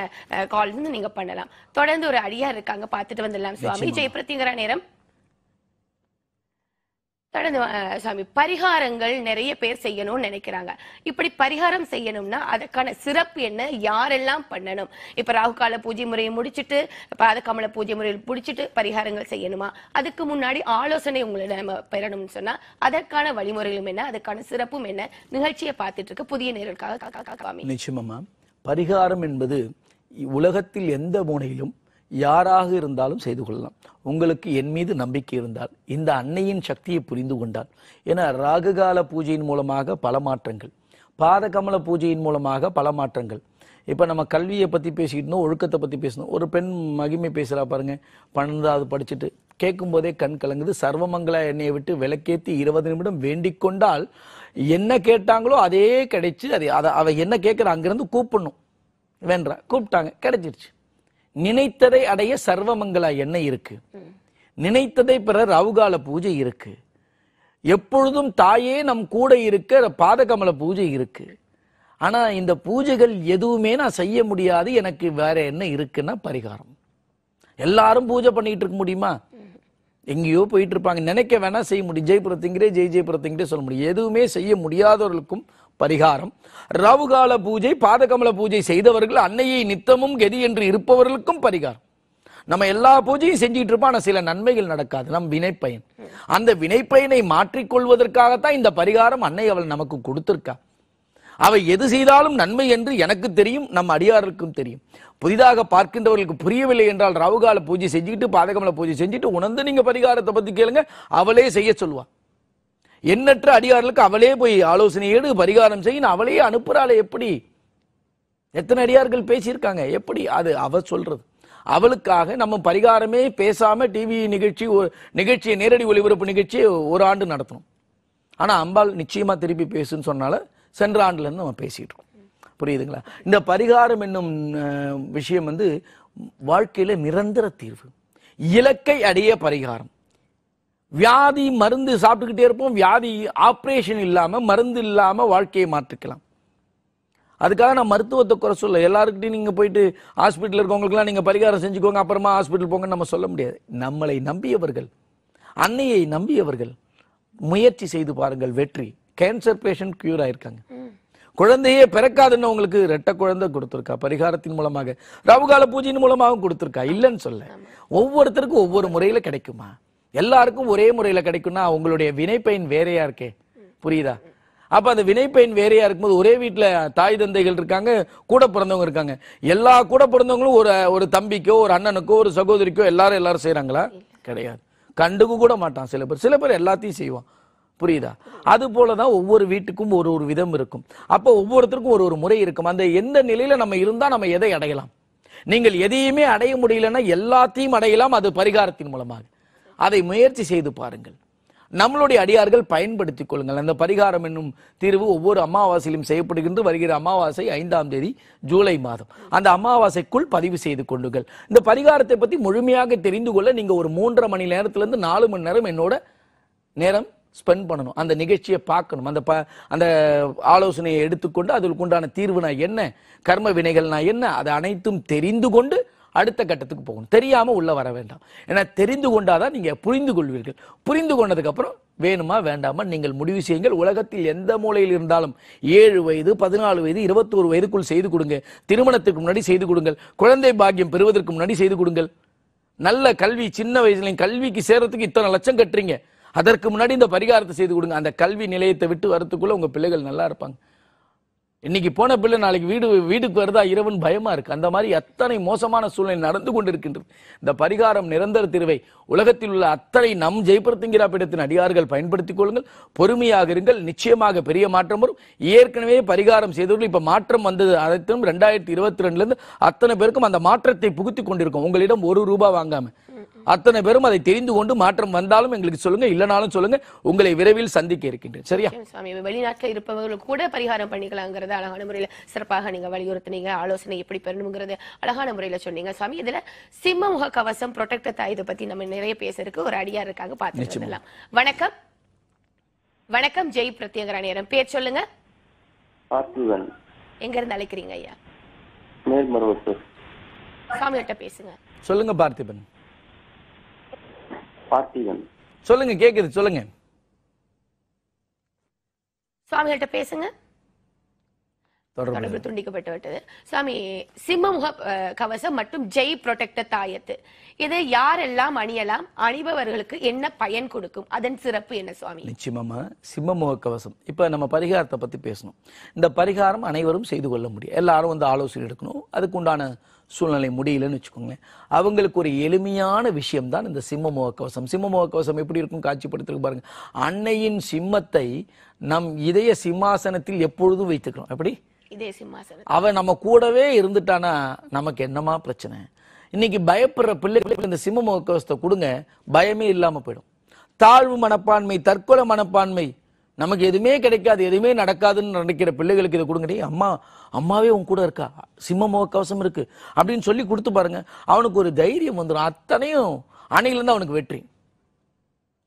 கால் நீங்க பண்ணலாம் தொடர்ந்து தொடர்ந்து ஒரு அடியா இருக்காங்க பார்த்துட்டு வந்துடலாம் சுவாமி ஜெயபிரத்திங்கிற நேரம் தொடர்ந்து சுவாமி பரிகாரங்கள் நிறைய பேர் செய்யணும்னு நினைக்கிறாங்க இப்படி பரிகாரம் செய்யணும்னா அதற்கான சிறப்பு என்ன யாரெல்லாம் பண்ணணும் இப்ப ராகுகால பூஜை முறையை முடிச்சுட்டு பாதகமல பூஜை முறையில் பிடிச்சிட்டு பரிகாரங்கள் செய்யணுமா அதுக்கு முன்னாடி ஆலோசனை உங்களை நம்ம பெறணும்னு சொன்னா அதற்கான வழிமுறைகளும் என்ன அதற்கான சிறப்பும் என்ன நிகழ்ச்சியை பார்த்துட்டு இருக்கு புதிய நேர்களுக்காக நிச்சயமா பரிகாரம் என்பது உலகத்தில் எந்த மூனையிலும் யாராக இருந்தாலும் செய்து கொள்ளலாம் உங்களுக்கு என் மீது நம்பிக்கை இருந்தால் இந்த அன்னையின் சக்தியை புரிந்து கொண்டால் என ராகுகால பூஜையின் மூலமாக பல மாற்றங்கள் பாதகமல பூஜையின் மூலமாக பல மாற்றங்கள் இப்போ நம்ம கல்வியை பற்றி பேசிக்கிட்டோம் ஒழுக்கத்தை பற்றி பேசணும் ஒரு பெண் மகிமை பேசுகிறா பாருங்கள் பன்னெண்டாவது படிச்சுட்டு கேட்கும் போதே கண் கலங்குது சர்வமங்களா எண்ணெயை விட்டு விளக்கேற்றி இருபது நிமிடம் வேண்டிக் கொண்டால் என்ன கேட்டாங்களோ அதே கிடைச்சி அதை அதை அவள் என்ன கேட்குற அங்கேருந்து கூப்பிடணும் வேண்டாம் கூப்பிட்டாங்க கிடைச்சிருச்சு நினைத்ததை அடைய சர்வமங்களா என்ன இருக்கு நினைத்ததை பிறர் ரவுகால பூஜை இருக்கு எப்பொழுதும் தாயே நம் கூட இருக்க பாதகமல பூஜை இருக்கு ஆனா இந்த பூஜைகள் எதுவுமே நான் செய்ய முடியாது எனக்கு வேற என்ன இருக்குன்னா பரிகாரம் எல்லாரும் பூஜை பண்ணிட்டு இருக்க முடியுமா எங்கேயோ போயிட்டு இருப்பாங்க நினைக்க வேணா செய்ய முடியும் ஜெயபுரத்திங்கிறே ஜெய் ஜெயபுரத்திங்கிறே சொல்ல முடியும் எதுவுமே செய்ய முடியாதவர்களுக்கும் பரிகாரம் ராவுகால பூஜை பாதகமல பூஜை செய்தவர்கள் அன்னையை நித்தமும் கதி என்று இருப்பவர்களுக்கும் பரிகாரம் நம்ம எல்லா பூஜையும் செஞ்சுட்டு இருப்போம் ஆனால் சில நன்மைகள் நடக்காது நம் வினைப்பயன் அந்த வினைப்பயனை மாற்றிக்கொள்வதற்காகத்தான் இந்த பரிகாரம் அன்னை அவள் நமக்கு கொடுத்திருக்கா அவை எது செய்தாலும் நன்மை என்று எனக்கு தெரியும் நம் அடியார்களுக்கும் தெரியும் புதிதாக பார்க்கின்றவர்களுக்கு புரியவில்லை என்றால் ராவுகால பூஜை செஞ்சுக்கிட்டு பாதகமல பூஜை செஞ்சுட்டு உணர்ந்து நீங்க பரிகாரத்தை பத்தி கேளுங்க அவளே செய்ய சொல்லுவாள் எண்ணற்ற அடியார்களுக்கு அவளே போய் ஆலோசனை ஏடு பரிகாரம் செய்யும் அவளே அனுப்புறாளே எப்படி எத்தனை அடியார்கள் பேசியிருக்காங்க எப்படி அது அவ சொல்றது அவளுக்காக நம்ம பரிகாரமே பேசாம டிவி நிகழ்ச்சி நிகழ்ச்சியை நேரடி ஒளிபரப்பு நிகழ்ச்சியை ஒரு ஆண்டு நடத்தணும் ஆனால் அம்பாள் நிச்சயமாக திருப்பி பேசுன்னு சொன்னால சென்ற ஆண்டுலேருந்து நம்ம பேசிகிட்டு புரியுதுங்களா இந்த பரிகாரம் என்னும் விஷயம் வந்து வாழ்க்கையில் நிரந்தர தீர்வு இலக்கை அடைய பரிகாரம் வியாதி மருந்து சாப்பிட்டுக்கிட்டே இருப்போம் வியாதி ஆப்ரேஷன் இல்லாமல் மருந்து இல்லாமல் வாழ்க்கையை மாற்றிக்கலாம் அதுக்காக நான் மருத்துவத்தை குறை சொல்ல எல்லாருக்கிட்டையும் நீங்கள் போயிட்டு ஹாஸ்பிட்டல் இருக்கவங்களுக்குலாம் நீங்கள் பரிகாரம் செஞ்சுக்கோங்க அப்புறமா ஹாஸ்பிட்டல் போங்கன்னு நம்ம சொல்ல முடியாது நம்மளை நம்பியவர்கள் அன்னையை நம்பியவர்கள் முயற்சி செய்து பாருங்கள் வெற்றி கேன்சர் பேஷண்ட் கியூர் ஆயிருக்காங்க குழந்தையே பிறக்காதுன்னு உங்களுக்கு ரெட்ட குழந்தை கொடுத்துருக்கா பரிகாரத்தின் மூலமாக ரவுகால பூஜையின் மூலமாகவும் கொடுத்துருக்கா இல்லைன்னு சொல்ல ஒவ்வொருத்தருக்கும் ஒவ்வொரு முறையில் கிடைக்குமா எல்லாருக்கும் ஒரே முறையில் கிடைக்கும்னா அவங்களுடைய வினைப்பயன் வேறையா இருக்கே புரியுதா அப்ப அந்த வினைப்பயன் வேறையா இருக்கும்போது ஒரே வீட்டுல தாய் தந்தைகள் இருக்காங்க கூட பிறந்தவங்க இருக்காங்க எல்லா கூட பிறந்தவங்களும் ஒரு ஒரு தம்பிக்கோ ஒரு அண்ணனுக்கோ ஒரு சகோதரிக்கோ எல்லாரும் எல்லாரும் செய்யறாங்களா கிடையாது கண்டுக்க கூட மாட்டான் சில பேர் சில பேர் எல்லாத்தையும் செய்வான் புரியுதா அது போலதான் ஒவ்வொரு வீட்டுக்கும் ஒரு ஒரு விதம் இருக்கும் அப்போ ஒவ்வொருத்தருக்கும் ஒரு ஒரு முறை இருக்கும் அந்த எந்த நிலையில நம்ம இருந்தா நம்ம எதை அடையலாம் நீங்கள் எதையுமே அடைய முடியலன்னா எல்லாத்தையும் அடையலாம் அது பரிகாரத்தின் மூலமாக அதை முயற்சி செய்து பாருங்கள் நம்மளுடைய அடியார்கள் பயன்படுத்திக் கொள்ளுங்கள் அந்த பரிகாரம் என்னும் தீர்வு ஒவ்வொரு அமாவாசையிலும் செய்யப்படுகின்ற வருகிற அமாவாசை ஐந்தாம் தேதி ஜூலை மாதம் அந்த அமாவாசைக்குள் பதிவு செய்து கொள்ளுங்கள் இந்த பரிகாரத்தை பற்றி முழுமையாக தெரிந்து கொள்ள நீங்கள் ஒரு மூன்றரை மணி நேரத்திலிருந்து நாலு மணி நேரம் என்னோட நேரம் ஸ்பெண்ட் பண்ணணும் அந்த நிகழ்ச்சியை பார்க்கணும் அந்த ப அந்த ஆலோசனையை எடுத்துக்கொண்டு அதற்கு உண்டான தீர்வு நான் என்ன கர்ம வினைகள் நான் என்ன அதை அனைத்தும் தெரிந்து கொண்டு அடுத்த கட்டத்துக்கு போகணும் தெரியாமல் உள்ளே வர வேண்டாம் ஏன்னா தெரிந்து கொண்டால் தான் நீங்கள் புரிந்து கொள்வீர்கள் புரிந்து கொண்டதுக்கப்புறம் வேணுமா வேண்டாமா நீங்கள் முடிவு செய்யுங்கள் உலகத்தில் எந்த மூலையில் இருந்தாலும் ஏழு வயது பதினாலு வயது இருபத்தோரு வயதுக்குள் செய்து கொடுங்க திருமணத்துக்கு முன்னாடி செய்து கொடுங்கள் குழந்தை பாக்கியம் பெறுவதற்கு முன்னாடி செய்து கொடுங்கள் நல்ல கல்வி சின்ன வயசுலையும் கல்விக்கு சேரத்துக்கு இத்தனை லட்சம் கட்டுறீங்க அதற்கு முன்னாடி இந்த பரிகாரத்தை செய்து கொடுங்க அந்த கல்வி நிலையத்தை விட்டு வரத்துக்குள்ளே உங்கள் பிள்ளைகள் நல்லா இருப்பாங்க இன்னைக்கு போன பிள்ளை நாளைக்கு வீடு வீட்டுக்கு வருதா இரவுன்னு பயமா இருக்கு அந்த மாதிரி அத்தனை மோசமான சூழ்நிலை நடந்து கொண்டிருக்கின்றது இந்த பரிகாரம் நிரந்தர திருவை உலகத்தில் உள்ள அத்தனை நம் ஜெயபுரத்திங்கிற பீடத்தின் அடியார்கள் பயன்படுத்திக் கொள்ளுங்கள் பொறுமையாக இருங்கள் நிச்சயமாக பெரிய மாற்றம் வரும் ஏற்கனவே பரிகாரம் செய்தவர்கள் இப்ப மாற்றம் வந்தது அனைத்தும் ரெண்டாயிரத்தி இருபத்தி ரெண்டுல இருந்து அத்தனை பேருக்கும் அந்த மாற்றத்தை புகுத்தி கொண்டிருக்கும் உங்களிடம் ஒரு ரூபாய் வாங்காம அத்தனை பேரும் அதை தெரிந்து கொண்டு மாற்றம் வந்தாலும் எங்களுக்கு சொல்லுங்க இல்லனாலும் சொல்லுங்க உங்களை விரைவில் சந்திக்க இருக்கின்றேன் சரியா சுவாமி வெளிநாட்டில் இருப்பவர்கள் கூட பரிகாரம் பண்ணிக்கலாங்கிறத அழகான முறையில சிறப்பாக நீங்க வலியுறுத்தினீங்க ஆலோசனை எப்படி பெறணுங்கிறது அழகான முறையில சொன்னீங்க சுவாமி இதுல முக கவசம் ப்ரொடெக்டர் இதை பத்தி நம்ம நிறைய பேசுறதுக்கு ஒரு அடியா இருக்காங்க பார்த்து வணக்கம் வணக்கம் ஜெய் பிரத்யங்கரா நேரம் பேர் சொல்லுங்க எங்க இருந்து அழைக்கிறீங்க ஐயா மேல்மருவத்தூர் பேசுங்க சொல்லுங்க பார்த்திபன் பார்த்திபன் சொல்லுங்க கேக்குது சொல்லுங்க சுவாமிகிட்ட பேசுங்க தொடர்பு துண்டிக்கப்பட்டு விட்டது சுவாமி சிம்மமுக கவசம் மற்றும் ஜெய் புரொடெக்டர் தாயத்து இதை யாரெல்லாம் அணியலாம் அணிபவர்களுக்கு என்ன பயன் கொடுக்கும் அதன் சிறப்பு என்ன சுவாமி சிம்ம முக கவசம் இப்ப நம்ம பரிகாரத்தை பத்தி பேசணும் இந்த பரிகாரம் அனைவரும் செய்து கொள்ள முடியும் எல்லாரும் வந்து ஆலோசனை எடுக்கணும் அதுக்கு உண்டான சூழ்நிலை முடியலன்னு வச்சுக்கோங்களேன் அவங்களுக்கு ஒரு எளிமையான விஷயம் தான் இந்த சிம்ம முகக்கவசம் சிம்ம முகக்கவசம் எப்படி இருக்கும் காட்சிப்படுத்திருக்கு பாருங்க அன்னையின் சிம்மத்தை நம் இதய சிம்மாசனத்தில் எப்பொழுதும் வைத்துக்கிறோம் எப்படி அவன் நம்ம கூடவே இருந்துட்டானா நமக்கு என்னமா பிரச்சனை இன்னைக்கு பயப்படுற பிள்ளைகளுக்கு இந்த சிம்ம முகக்கவசத்தை கொடுங்க பயமே இல்லாம போயிடும் தாழ்வு மனப்பான்மை தற்கொலை மனப்பான்மை நமக்கு எதுவுமே கிடைக்காது எதுவுமே நடக்காதுன்னு நினைக்கிற பிள்ளைகளுக்கு இதை கொடுங்க அம்மா அம்மாவே உன் கூட இருக்கா சிம்ம முகக்கவசம் இருக்கு அப்படின்னு சொல்லி கொடுத்து பாருங்க அவனுக்கு ஒரு தைரியம் வந்துடும் அத்தனையும் அணையிலேருந்து அவனுக்கு வெற்றி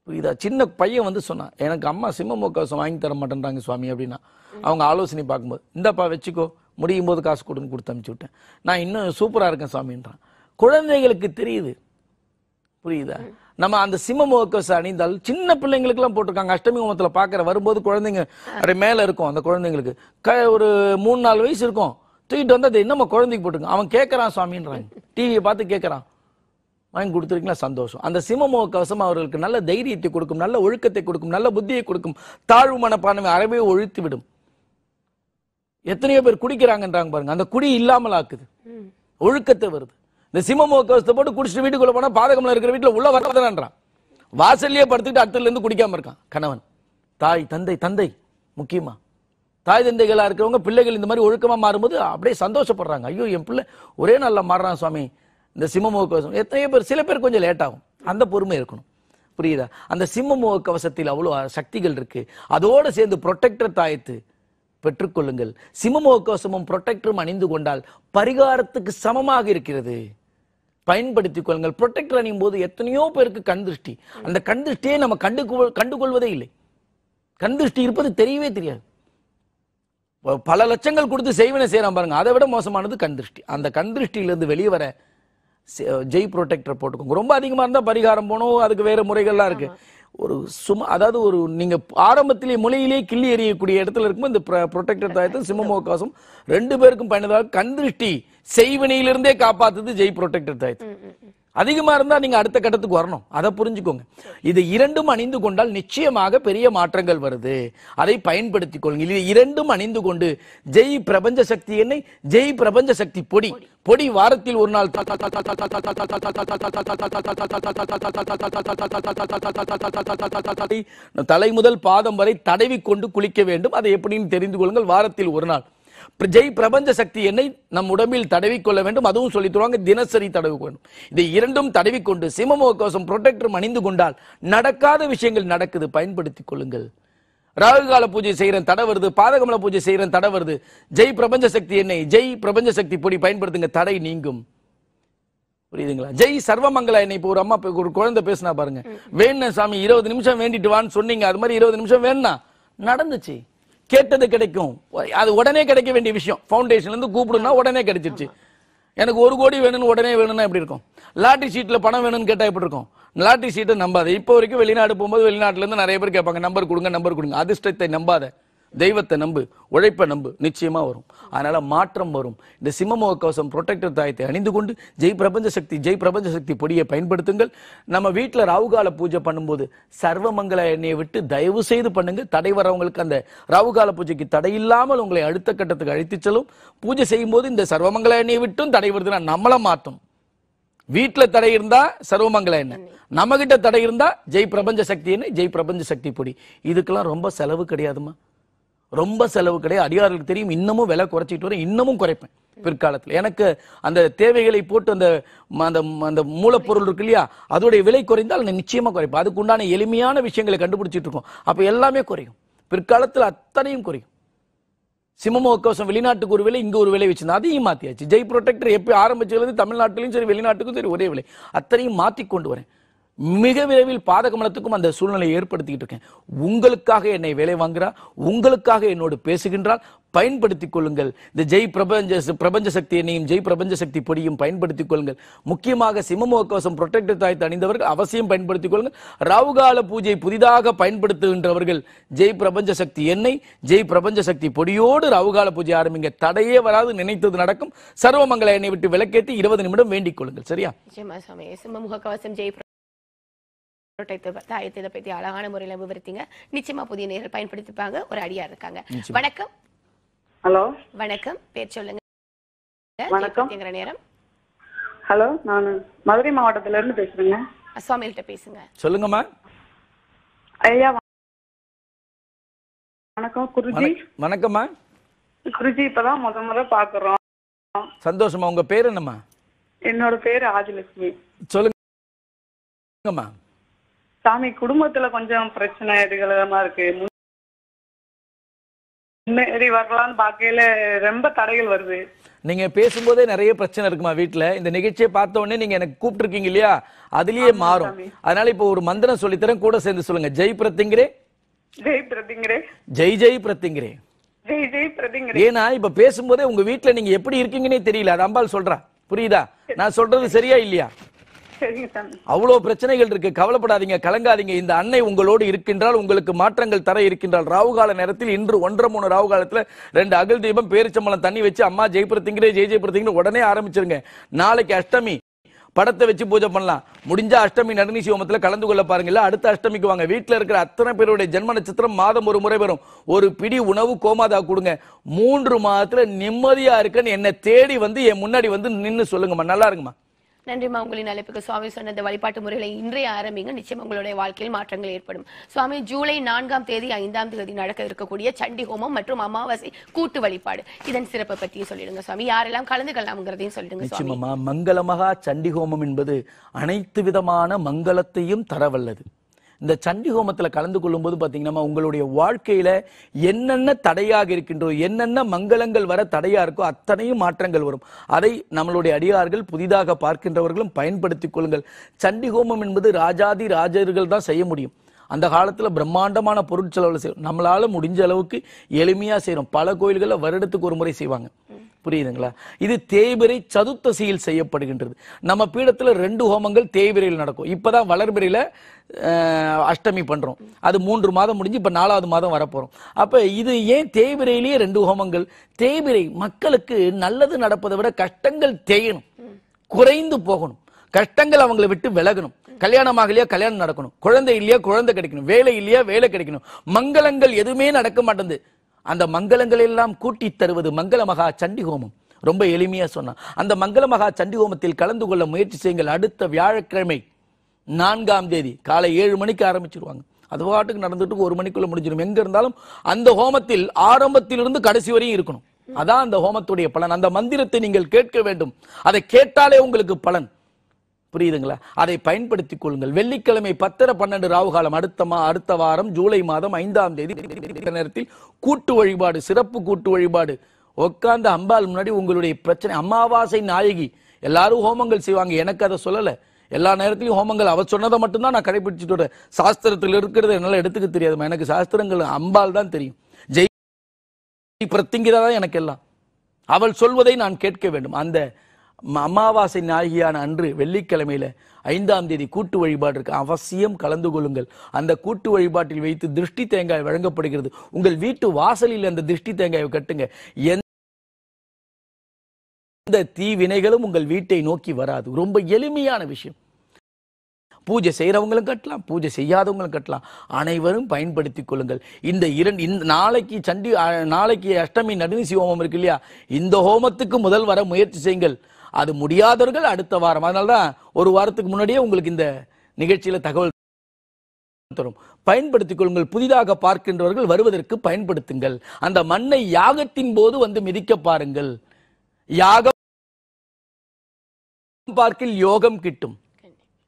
புரியுதா சின்ன பையன் வந்து சொன்னான் எனக்கு அம்மா சிம்ம முகக்கவசம் வாங்கி தர மாட்டேன்றாங்க சுவாமி அப்படின்னா அவங்க ஆலோசனை பார்க்கும்போது இந்தப்பா வச்சுக்கோ முடியும் போது காசு கொடுன்னு கொடுத்து அனுப்பிச்சி விட்டேன் நான் இன்னும் சூப்பராக இருக்கேன் சுவாமின்றான் குழந்தைகளுக்கு தெரியுது புரியுதா நம்ம அந்த சிம்ம முகக்கவசம் அணிந்தால் சின்ன பிள்ளைங்களுக்குலாம் போட்டிருக்காங்க அஷ்டமி ஹோமத்தில் பாக்குற வரும்போது குழந்தைங்க அப்படியே மேலே இருக்கும் அந்த குழந்தைங்களுக்கு க ஒரு மூணு நாலு வயசு இருக்கும் தூக்கிட்டு வந்து அது என்னமோ குழந்தைக்கு போட்டுங்க அவன் கேட்கறான் சுவாமின்றாங்க டிவியை பார்த்து கேட்கறான் வாங்கி கொடுத்துருக்கீங்களா சந்தோஷம் அந்த சிம்ம முகக்கவசம் அவர்களுக்கு நல்ல தைரியத்தை கொடுக்கும் நல்ல ஒழுக்கத்தை கொடுக்கும் நல்ல புத்தியை கொடுக்கும் தாழ்வு மனப்பான்மை அறவே ஒழித்து விடும் எத்தனையோ பேர் குடிக்கிறாங்கன்றாங்க பாருங்க அந்த குடி இல்லாமல் ஆக்குது ஒழுக்கத்தை வருது இந்த சிம்மமோ கவசத்தை போட்டு குடிச்சிட்டு வீட்டுக்குள்ள போனா பாதகம்ல இருக்கிற வீட்டுல உள்ள வரதான்றான் வாசல்லையே படுத்துட்டு அத்துல இருந்து குடிக்காம இருக்கான் கணவன் தாய் தந்தை தந்தை முக்கியமா தாய் தந்தைகளா இருக்கிறவங்க பிள்ளைகள் இந்த மாதிரி ஒழுக்கமா மாறும்போது அப்படியே சந்தோஷப்படுறாங்க ஐயோ என் பிள்ளை ஒரே நல்லா மாறுறான் சுவாமி இந்த சிம்ம கவசம் எத்தனையோ பேர் சில பேர் கொஞ்சம் லேட் ஆகும் அந்த பொறுமை இருக்கணும் புரியுதா அந்த சிம்ம கவசத்தில் அவ்வளோ சக்திகள் இருக்கு அதோடு சேர்ந்து ப்ரொடெக்டர் தாயத்து பெற்றுக்கொள்ளுங்கள் சிம்ம கவசமும் ப்ரொடெக்டரும் அணிந்து கொண்டால் பரிகாரத்துக்கு சமமாக இருக்கிறது பயன்படுத்திக் கொள்ளுங்கள் ப்ரொடெக்டர் அணியும் போது எத்தனையோ பேருக்கு கண் திருஷ்டி அந்த கண் திருஷ்டியை நம்ம கண்டு கண்டுகொள்வதே இல்லை கண் திருஷ்டி இருப்பது தெரியவே தெரியாது பல லட்சங்கள் கொடுத்து செய்வனை செய்யறான் பாருங்க அதை விட மோசமானது கண் திருஷ்டி அந்த கண் திருஷ்டியிலிருந்து வெளியே வர ஜெய் ப்ரொடெக்டர் போட்டுக்கோங்க ரொம்ப அதிகமாக இருந்தால் பரிகாரம் போகணும் அதுக்கு வேறு முறைகள்லாம் இருக்குது ஒரு சும்மா அதாவது ஒரு நீங்க ஆரம்பத்திலே மொழியிலே கிள்ளி எறியக்கூடிய இடத்துல இருக்கும்போது இந்த ப்ரொடெக்டர் தாயத்தை சிம்மமோகாசம் ரெண்டு பேருக்கும் பயனதாக கந்திருஷ்டி செய்வினையிலிருந்தே காப்பாத்துது ஜெய் ப்ரொடெக்டர் தாயத்தை அதிகமாக இருந்தால் நீங்கள் அடுத்த கட்டத்துக்கு வரணும் அதை புரிஞ்சுக்கோங்க இது இரண்டும் அணிந்து கொண்டால் நிச்சயமாக பெரிய மாற்றங்கள் வருது அதை பயன்படுத்திக் கொள்ளுங்க இது இரண்டும் அணிந்து கொண்டு ஜெய் பிரபஞ்ச சக்தி என்னை ஜெய் பிரபஞ்ச சக்தி பொடி பொடி வாரத்தில் ஒரு நாள் தலை முதல் பாதம் வரை தடவி கொண்டு குளிக்க வேண்டும் அதை எப்படின்னு தெரிந்து கொள்ளுங்கள் வாரத்தில் ஒரு நாள் ஜெய் பிரபஞ்ச சக்தி என்னை நம் உடம்பில் தடவிக்கொள்ள வேண்டும் அதுவும் சொல்லி தருவாங்க தினசரி தடவி வேண்டும் இதை இரண்டும் கொண்டு சிமமோ கவசம் புரொடெக்டரும் அணிந்து கொண்டால் நடக்காத விஷயங்கள் நடக்குது பயன்படுத்திக் கொள்ளுங்கள் ராகுகால பூஜை செய்கிறேன் தடை வருது பாதகமல பூஜை செய்கிறேன் தடை வருது ஜெய் பிரபஞ்ச சக்தி என்னை ஜெய் பிரபஞ்ச சக்தி பொடி பயன்படுத்துங்க தடை நீங்கும் புரியுதுங்களா ஜெய் சர்வமங்கலா என்னை இப்போ ஒரு அம்மா ஒரு குழந்தை பேசினா பாருங்க வேணும் சாமி இருபது நிமிஷம் வேண்டிட்டு வான்னு சொன்னீங்க அது மாதிரி இருபது நிமிஷம் வேணும்னா நடந்துச்சு கேட்டது கிடைக்கும் அது உடனே கிடைக்க வேண்டிய விஷயம் ஃபவுண்டேஷன்லேருந்து கூப்பிடுனா உடனே கிடைச்சிருச்சு எனக்கு ஒரு கோடி வேணும்னு உடனே வேணும்னா எப்படி இருக்கும் லாட்டரி சீட்டில் பணம் வேணும்னு கேட்டால் எப்படி இருக்கும் லாட்டரி சீட்டை நம்பாது இப்போ வரைக்கும் வெளிநாடு போகும்போது வெளிநாட்டிலேருந்து நிறைய பேர் கேட்பாங்க நம்பர் கொடுங்க நம்பர் கொடுங்க அதிர்ஷ்டத்தை நம்பாத தெய்வத்தை நம்பு உழைப்பை நம்பு நிச்சயமா வரும் அதனால மாற்றம் வரும் இந்த சிம்மமுக கவசம் ப்ரொடெக்டர் தாயத்தை அணிந்து கொண்டு ஜெய் பிரபஞ்ச சக்தி ஜெய் பிரபஞ்ச சக்தி பொடியை பயன்படுத்துங்கள் நம்ம வீட்டில் ராவுகால பூஜை பண்ணும்போது சர்வமங்கல எண்ணெயை விட்டு தயவு செய்து பண்ணுங்க தடை வரவங்களுக்கு அந்த ராவுகால பூஜைக்கு தடை இல்லாமல் உங்களை அடுத்த கட்டத்துக்கு அழைத்து செல்லும் பூஜை செய்யும் போது இந்த சர்வமங்கல எண்ணெயை விட்டும் தடை வருதுன்னா நம்மளை மாற்றும் வீட்டில் தடை இருந்தா சர்வமங்கல எண்ணெய் நம்ம கிட்ட தடை இருந்தா ஜெய் பிரபஞ்ச சக்தி என்ன ஜெய் பிரபஞ்ச சக்தி பொடி இதுக்கெல்லாம் ரொம்ப செலவு கிடையாதுமா ரொம்ப செலவு கிடையாது அதிகாரிகளுக்கு தெரியும் இன்னமும் விலை குறைச்சிட்டு வரேன் இன்னமும் குறைப்பேன் பிற்காலத்தில் எனக்கு அந்த தேவைகளை போட்டு அந்த அந்த அந்த மூலப்பொருள் இருக்கு இல்லையா அதோடைய விலை குறைந்தால் நான் நிச்சயமாக குறைப்பேன் அதுக்கு உண்டான எளிமையான விஷயங்களை கண்டுபிடிச்சிட்டு இருக்கோம் அப்போ எல்லாமே குறையும் பிற்காலத்தில் அத்தனையும் குறையும் சிம்மமுகவசம் வெளிநாட்டுக்கு ஒரு விலை இங்கே ஒரு விலை வச்சிருந்தா அதையும் மாற்றியாச்சு ஜெய் ப்ரொடெக்டர் எப்போ ஆரம்பிச்சதுலேருந்து தமிழ்நாட்டிலும் சரி வெளிநாட்டுக்கும் சரி ஒரே விலை அத்தனையும் மாற்றி கொண்டு வரேன் மிக விரைவில் பாதகமலத்துக்கும் அந்த சூழ்நிலையை ஏற்படுத்திக்கிட்டு இருக்கேன் உங்களுக்காக என்னை வேலை வாங்குகிறார் உங்களுக்காக என்னோடு பேசுகின்றால் பயன்படுத்திக் கொள்ளுங்கள் இந்த ஜெய் பிரபஞ்ச பிரபஞ்ச சக்தி என்னையும் ஜெய் பிரபஞ்ச சக்தி பொடியும் பயன்படுத்திக் கொள்ளுங்கள் முக்கியமாக சிம்மமுக கவசம் புரொடெக்டர் தாய் அணிந்தவர்கள் அவசியம் பயன்படுத்திக் கொள்ளுங்கள் ராவுகால பூஜை புதிதாக பயன்படுத்துகின்றவர்கள் ஜெய் பிரபஞ்ச சக்தி எண்ணெய் ஜெய் பிரபஞ்ச சக்தி பொடியோடு ராவுகால பூஜை ஆரம்பிங்க தடையே வராது நினைத்தது நடக்கும் சர்வமங்கல எண்ணெய் விட்டு விளக்கேற்றி இருபது நிமிடம் வேண்டிக் கொள்ளுங்கள் சரியா சிம்மமுக ஜெய் தாயத்தை இதை பற்றி அழகான முறையில் விவரித்தீங்க நிச்சயமா புதிய நேரில் பயன்படுத்திப்பாங்க ஒரு அடியார் இருக்காங்க வணக்கம் ஹலோ வணக்கம் பேர் சொல்லுங்க வணக்கம் நேரம் ஹலோ நான் மதுரை மாவட்டத்துல இருந்து பேசுறேங்க சுவாமிகிட்ட பேசுங்க சொல்லுங்கம்மா ஐயா வணக்கம் குருஜி வணக்கம்மா குருஜி இப்பதான் முத முறை பாக்குறோம் சந்தோஷமா உங்க பேர் என்னம்மா என்னோட பேர் ஆதிலட்சுமி சொல்லுங்கம்மா சாமி குடும்பத்துல கொஞ்சம் பிரச்சனை எடுக்கிறதமா இருக்கு முன்னேறி வரலாம்னு பாக்கையில ரொம்ப தடைகள் வருது நீங்க பேசும்போதே நிறைய பிரச்சனை இருக்குமா வீட்டுல இந்த நிகழ்ச்சியை பார்த்த உடனே நீங்க எனக்கு இருக்கீங்க இல்லையா அதுலயே மாறும் அதனால இப்ப ஒரு மந்திரம் சொல்லித்தரேன் கூட சேர்ந்து சொல்லுங்க ஜெய் பிரத்திங்கிறே ஜெய் பிரதிங்கரே ஜெய் ஜெய் பிரதிங்கரே ஜெய் ஜெய் பிரதிங்கரே ஏன்னா இப்ப பேசும்போதே உங்க வீட்டுல நீங்க எப்படி இருக்கீங்கன்னே தெரியல அது அம்பாள் சொல்றா புரியுதா நான் சொல்றது சரியா இல்லையா அவ்வளவு பிரச்சனைகள் இருக்கு கவலைப்படாதீங்க கலங்காதீங்க இந்த அன்னை உங்களோடு இருக்கின்றால் உங்களுக்கு மாற்றங்கள் தர இருக்கின்றால் ராவுகால நேரத்தில் இன்று ஒன்றரை மூணு ராவு காலத்துல ரெண்டு அகல் தீபம் பேரிச்சம்பளம் தண்ணி வச்சு அம்மா ஜெயபிரத்திங்கிறே ஜெய ஜெயபுரத்திங்கிற உடனே ஆரம்பிச்சிருங்க நாளைக்கு அஷ்டமி படத்தை வச்சு பூஜை பண்ணலாம் முடிஞ்ச அஷ்டமி நடுநி சிவமத்தில் கலந்து கொள்ள இல்ல அடுத்த அஷ்டமிக்கு வாங்க வீட்டில் இருக்கிற அத்தனை பேருடைய ஜென்ம நட்சத்திரம் மாதம் ஒரு முறை வரும் ஒரு பிடி உணவு கோமாதா கொடுங்க மூன்று மாதத்தில் நிம்மதியாக இருக்குன்னு என்னை தேடி வந்து என் முன்னாடி வந்து நின்று சொல்லுங்கம்மா நல்லா இருக்குமா நன்றிமா உங்களின் அழைப்புக்கு சுவாமி சொன்ன இந்த வழிபாட்டு முறைகளை இன்றைய ஆரம்பிங்க நிச்சயம் உங்களுடைய வாழ்க்கையில் மாற்றங்கள் ஏற்படும் சுவாமி ஜூலை நான்காம் தேதி ஐந்தாம் தேதி நடக்க இருக்கக்கூடிய சண்டி ஹோமம் மற்றும் அமாவாசை கூட்டு வழிபாடு இதன் சிறப்பை பற்றியும் சொல்லிடுங்க சுவாமி யாரெல்லாம் கலந்துகலாம்ங்கிறதையும் சொல்லிடுங்க நிச்சயமா மங்களமகா சண்டி ஹோமம் என்பது அனைத்து விதமான மங்களத்தையும் தரவல்லது இந்த சண்டி ஹோமத்தில் கலந்து கொள்ளும்போது பார்த்தீங்கன்னா உங்களுடைய வாழ்க்கையில் என்னென்ன தடையாக இருக்கின்றோ என்னென்ன மங்களங்கள் வர தடையாக இருக்கோ அத்தனையும் மாற்றங்கள் வரும் அதை நம்மளுடைய அடியார்கள் புதிதாக பார்க்கின்றவர்களும் பயன்படுத்திக் கொள்ளுங்கள் சண்டி ஹோமம் என்பது ராஜாதி ராஜர்கள் தான் செய்ய முடியும் அந்த காலத்தில் பிரம்மாண்டமான பொருட்செலவில் செய்வோம் நம்மளால் முடிஞ்ச அளவுக்கு எளிமையாக செய்கிறோம் பல கோயில்களில் வருடத்துக்கு ஒரு முறை செய்வாங்க புரியுதுங்களா இது தேய்பிரை சதுர்த்தசியில் செய்யப்படுகின்றது நம்ம பீடத்தில் ரெண்டு ஹோமங்கள் தேய்பிரையில் நடக்கும் இப்போதான் வளர்பிரையில் அஷ்டமி பண்ணுறோம் அது மூன்று மாதம் முடிஞ்சு இப்போ நாலாவது மாதம் வரப்போகிறோம் அப்போ இது ஏன் தேய்பிரையிலேயே ரெண்டு ஹோமங்கள் தேய்பிரை மக்களுக்கு நல்லது நடப்பதை விட கஷ்டங்கள் தேயணும் குறைந்து போகணும் கஷ்டங்கள் அவங்களை விட்டு விலகணும் கல்யாணம் இல்லையா கல்யாணம் நடக்கணும் குழந்தை இல்லையா குழந்தை கிடைக்கணும் வேலை இல்லையா வேலை கிடைக்கணும் மங்களங்கள் எதுவுமே நடக்க மாட்டேங்குது அந்த மங்களங்கள் எல்லாம் கூட்டி தருவது மங்கள மகா சண்டி ஹோமம் ரொம்ப எளிமையாக சொன்னான் அந்த மங்கள மகா சண்டி ஹோமத்தில் கலந்து கொள்ள முயற்சி செய்யுங்கள் அடுத்த வியாழக்கிழமை நான்காம் தேதி காலை ஏழு மணிக்கு ஆரம்பிச்சிருவாங்க அது பாட்டுக்கு நடந்துட்டு ஒரு மணிக்குள்ள முடிஞ்சிடும் எங்க இருந்தாலும் அந்த ஹோமத்தில் ஆரம்பத்திலிருந்து கடைசி வரையும் இருக்கணும் அதான் அந்த ஹோமத்துடைய பலன் அந்த மந்திரத்தை நீங்கள் கேட்க வேண்டும் அதை கேட்டாலே உங்களுக்கு பலன் புரியுதுங்களா அதை பயன்படுத்திக் கொள்ளுங்கள் வெள்ளிக்கிழமை பத்திர பன்னெண்டு ராவுகாலம் அடுத்த மா அடுத்த வாரம் ஜூலை மாதம் ஐந்தாம் தேதி நேரத்தில் கூட்டு வழிபாடு சிறப்பு கூட்டு வழிபாடு உட்காந்த அம்பாள் முன்னாடி உங்களுடைய பிரச்சனை அமாவாசை நாயகி எல்லாரும் ஹோமங்கள் செய்வாங்க எனக்கு அதை சொல்லலை எல்லா நேரத்திலையும் ஹோமங்கள் அவர் சொன்னதை மட்டும்தான் நான் கடைபிடிச்சிட்டு வரேன் சாஸ்திரத்தில் இருக்கிறது என்னால் எடுத்துக்க தெரியாதுமா எனக்கு சாஸ்திரங்கள் அம்பாள் தான் தெரியும் ஜெய் பிரத்திங்கிதான் எனக்கு எல்லாம் அவள் சொல்வதை நான் கேட்க வேண்டும் அந்த அமாவாசை நாயகியான அன்று வெள்ளிக்கிழமையில ஐந்தாம் தேதி கூட்டு வழிபாடு இருக்கு அவசியம் கலந்து கொள்ளுங்கள் அந்த கூட்டு வழிபாட்டில் வைத்து திருஷ்டி தேங்காய் வழங்கப்படுகிறது உங்கள் வீட்டு வாசலில் அந்த திருஷ்டி தேங்காயை கட்டுங்க எந்த தீவினைகளும் உங்கள் வீட்டை நோக்கி வராது ரொம்ப எளிமையான விஷயம் பூஜை செய்கிறவங்களும் கட்டலாம் பூஜை செய்யாதவங்களும் கட்டலாம் அனைவரும் பயன்படுத்தி கொள்ளுங்கள் இந்த இரண்டு இந்த நாளைக்கு சண்டி நாளைக்கு அஷ்டமி நடுநிசி ஹோமம் இருக்கு இல்லையா இந்த ஹோமத்துக்கு முதல் வர முயற்சி செய்யுங்கள் அது முடியாதவர்கள் அடுத்த வாரம் அதனால தான் ஒரு வாரத்துக்கு முன்னாடியே உங்களுக்கு இந்த நிகழ்ச்சியில் தகவல் தரும் பயன்படுத்திக் கொள்ளுங்கள் புதிதாக பார்க்கின்றவர்கள் வருவதற்கு பயன்படுத்துங்கள் அந்த மண்ணை யாகத்தின் போது வந்து மிதிக்க பாருங்கள் யாகம் பார்க்கில் யோகம் கிட்டும்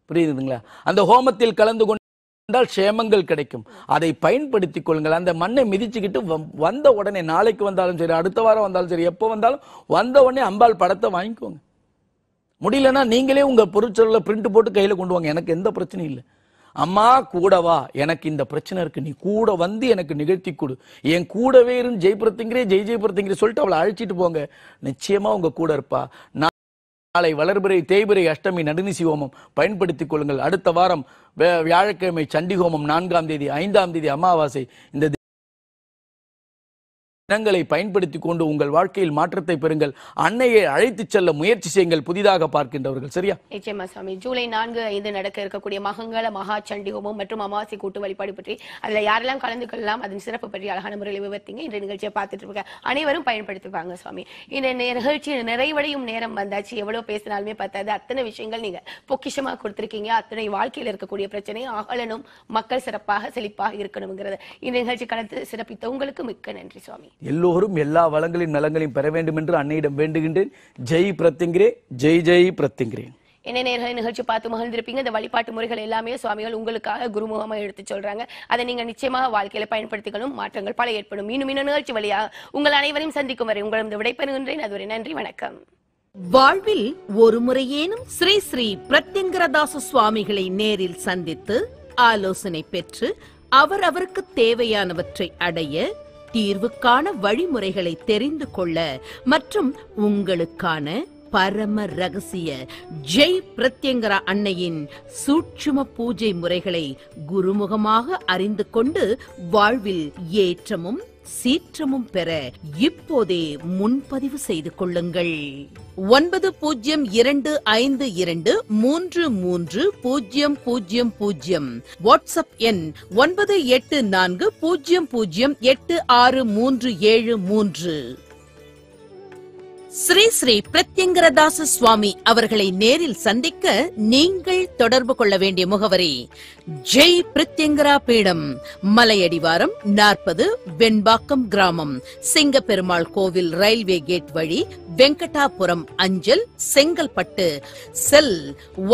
புரியுதுங்களா அந்த ஹோமத்தில் கலந்து கொண்டால் சேமங்கள் கிடைக்கும் அதை பயன்படுத்திக் கொள்ளுங்கள் அந்த மண்ணை மிதிச்சுக்கிட்டு வந்த உடனே நாளைக்கு வந்தாலும் சரி அடுத்த வாரம் வந்தாலும் சரி எப்போ வந்தாலும் வந்த உடனே அம்பாள் படத்தை வாங்கிக்கோங்க முடியலன்னா நீங்களே உங்க பொருட்சொல்ல பிரிண்ட் போட்டு கையில கொண்டு வாங்க எனக்கு எந்த பிரச்சனையும் இல்லை அம்மா கூட வா எனக்கு இந்த பிரச்சனை இருக்கு நீ கூட வந்து எனக்கு நிகழ்த்தி கொடு என் கூடவே இருந்து ஜெய்பிரத்திங்கிறே ஜெய் ஜெயபுரத்துங்கிறே சொல்லிட்டு அவளை அழைச்சிட்டு போங்க நிச்சயமா உங்க கூட இருப்பா நாளை வளர்பிறை தேய்பிறை அஷ்டமி நடுநிசி ஹோமம் பயன்படுத்திக் கொள்ளுங்கள் அடுத்த வாரம் வியாழக்கிழமை சண்டி ஹோமம் நான்காம் தேதி ஐந்தாம் தேதி அமாவாசை இந்த தினங்களை பயன்படுத்தி கொண்டு உங்கள் வாழ்க்கையில் மாற்றத்தை பெறுங்கள் அன்னையை அழைத்து செல்ல முயற்சி செய்யுங்கள் புதிதாக பார்க்கின்றவர்கள் சரியா நிச்சயமா சாமி ஜூலை நான்கு ஐந்து நடக்க இருக்கக்கூடிய மகங்கள மகா சண்டி ஹோமம் மற்றும் அமாவாசை கூட்டு வழிபாடு பற்றி அதுல யாரெல்லாம் கலந்து கொள்ளலாம் அதன் சிறப்பு பற்றி அழகான முறையில் விவரத்தீங்க இன்றைய நிகழ்ச்சியை பார்த்துட்டு இருக்க அனைவரும் பயன்படுத்துவாங்க சுவாமி இந்த நிகழ்ச்சி நிறைவடையும் நேரம் வந்தாச்சு எவ்வளவு பேசினாலுமே பார்த்தாது அத்தனை விஷயங்கள் நீங்க பொக்கிஷமா கொடுத்திருக்கீங்க அத்தனை வாழ்க்கையில் இருக்கக்கூடிய பிரச்சனை அகலனும் மக்கள் சிறப்பாக செழிப்பாக இருக்கணுங்கிறது இந்த நிகழ்ச்சி கலந்து சிறப்பித்த உங்களுக்கு மிக்க நன்றி சுவாமி எல்லோரும் எல்லா வளங்களின் நலங்களையும் பெற வேண்டும் என்று அன்னையிடம் வேண்டுகின்றேன் ஜெய் பிரத்திங்கிரே ஜெய் ஜெய் பிரத்திங்கிறேன் என்ன நேர்களை நிகழ்ச்சி பார்த்து மகிழ்ந்திருப்பீங்க இந்த வழிபாட்டு முறைகள் எல்லாமே சுவாமிகள் உங்களுக்காக குருமுகமாக எடுத்து சொல்றாங்க அதை நீங்க நிச்சயமாக வாழ்க்கையில பயன்படுத்திக்கணும் மாற்றங்கள் பல ஏற்படும் மீண்டும் இன்னும் நிகழ்ச்சி வழியாக உங்கள் அனைவரையும் சந்திக்கும் வரை உங்களது விடைபெறுகின்றேன் அதுவரை நன்றி வணக்கம் வாழ்வில் ஒரு முறையேனும் ஸ்ரீ ஸ்ரீ பிரத்யங்கரதாச சுவாமிகளை நேரில் சந்தித்து ஆலோசனை பெற்று அவர் அவருக்கு தேவையானவற்றை அடைய தீர்வுக்கான வழிமுறைகளை தெரிந்து கொள்ள மற்றும் உங்களுக்கான பரம ரகசிய ஜெய் பிரத்யங்கரா அன்னையின் சூட்சும பூஜை முறைகளை குருமுகமாக அறிந்து கொண்டு வாழ்வில் ஏற்றமும் சீற்றமும் பெற இப்போதே முன்பதிவு செய்து கொள்ளுங்கள் ஒன்பது பூஜ்ஜியம் இரண்டு ஐந்து இரண்டு மூன்று மூன்று பூஜ்ஜியம் பூஜ்ஜியம் பூஜ்ஜியம் வாட்ஸ்அப் எண் ஒன்பது எட்டு நான்கு பூஜ்ஜியம் பூஜ்ஜியம் எட்டு ஆறு மூன்று ஏழு மூன்று ஸ்ரீ ஸ்ரீ பிரத்யங்கரதாச சுவாமி அவர்களை நேரில் சந்திக்க நீங்கள் தொடர்பு கொள்ள வேண்டிய முகவரி ஜெய் பிரத்யங்கரா பீடம் மலையடிவாரம் நாற்பது வெண்பாக்கம் கிராமம் சிங்கப்பெருமாள் கோவில் ரயில்வே கேட் வழி வெங்கடாபுரம் அஞ்சல் செங்கல்பட்டு செல்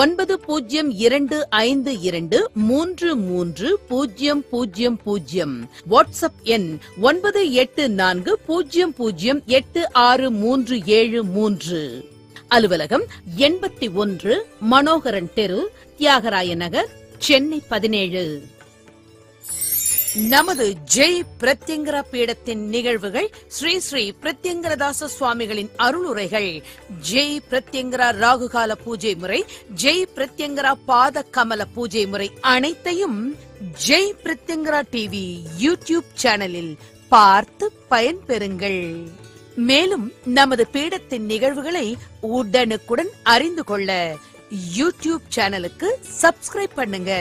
ஒன்பது பூஜ்ஜியம் இரண்டு ஐந்து இரண்டு மூன்று மூன்று பூஜ்ஜியம் பூஜ்ஜியம் பூஜ்ஜியம் வாட்ஸ்அப் எண் ஒன்பது எட்டு நான்கு பூஜ்ஜியம் பூஜ்ஜியம் எட்டு ஆறு மூன்று ஏழு ஏழு மூன்று அலுவலகம் எண்பத்தி ஒன்று மனோகரன் தெரு தியாகராய நகர் சென்னை பதினேழு நமது ஜெய் பிரத்யங்கரா பீடத்தின் நிகழ்வுகள் ஸ்ரீ ஸ்ரீ பிரத்யங்கரதாச சுவாமிகளின் அருளுரைகள் ஜெய் பிரத்யங்கரா ராகுகால பூஜை முறை ஜெய் பிரத்யங்கரா பாத கமல பூஜை முறை அனைத்தையும் ஜெய் பிரத்யங்கரா டிவி யூடியூப் சேனலில் பார்த்து பயன்பெறுங்கள் மேலும் நமது பீடத்தின் நிகழ்வுகளை உடனுக்குடன் அறிந்து கொள்ள யூடியூப் சேனலுக்கு சப்ஸ்கிரைப் பண்ணுங்க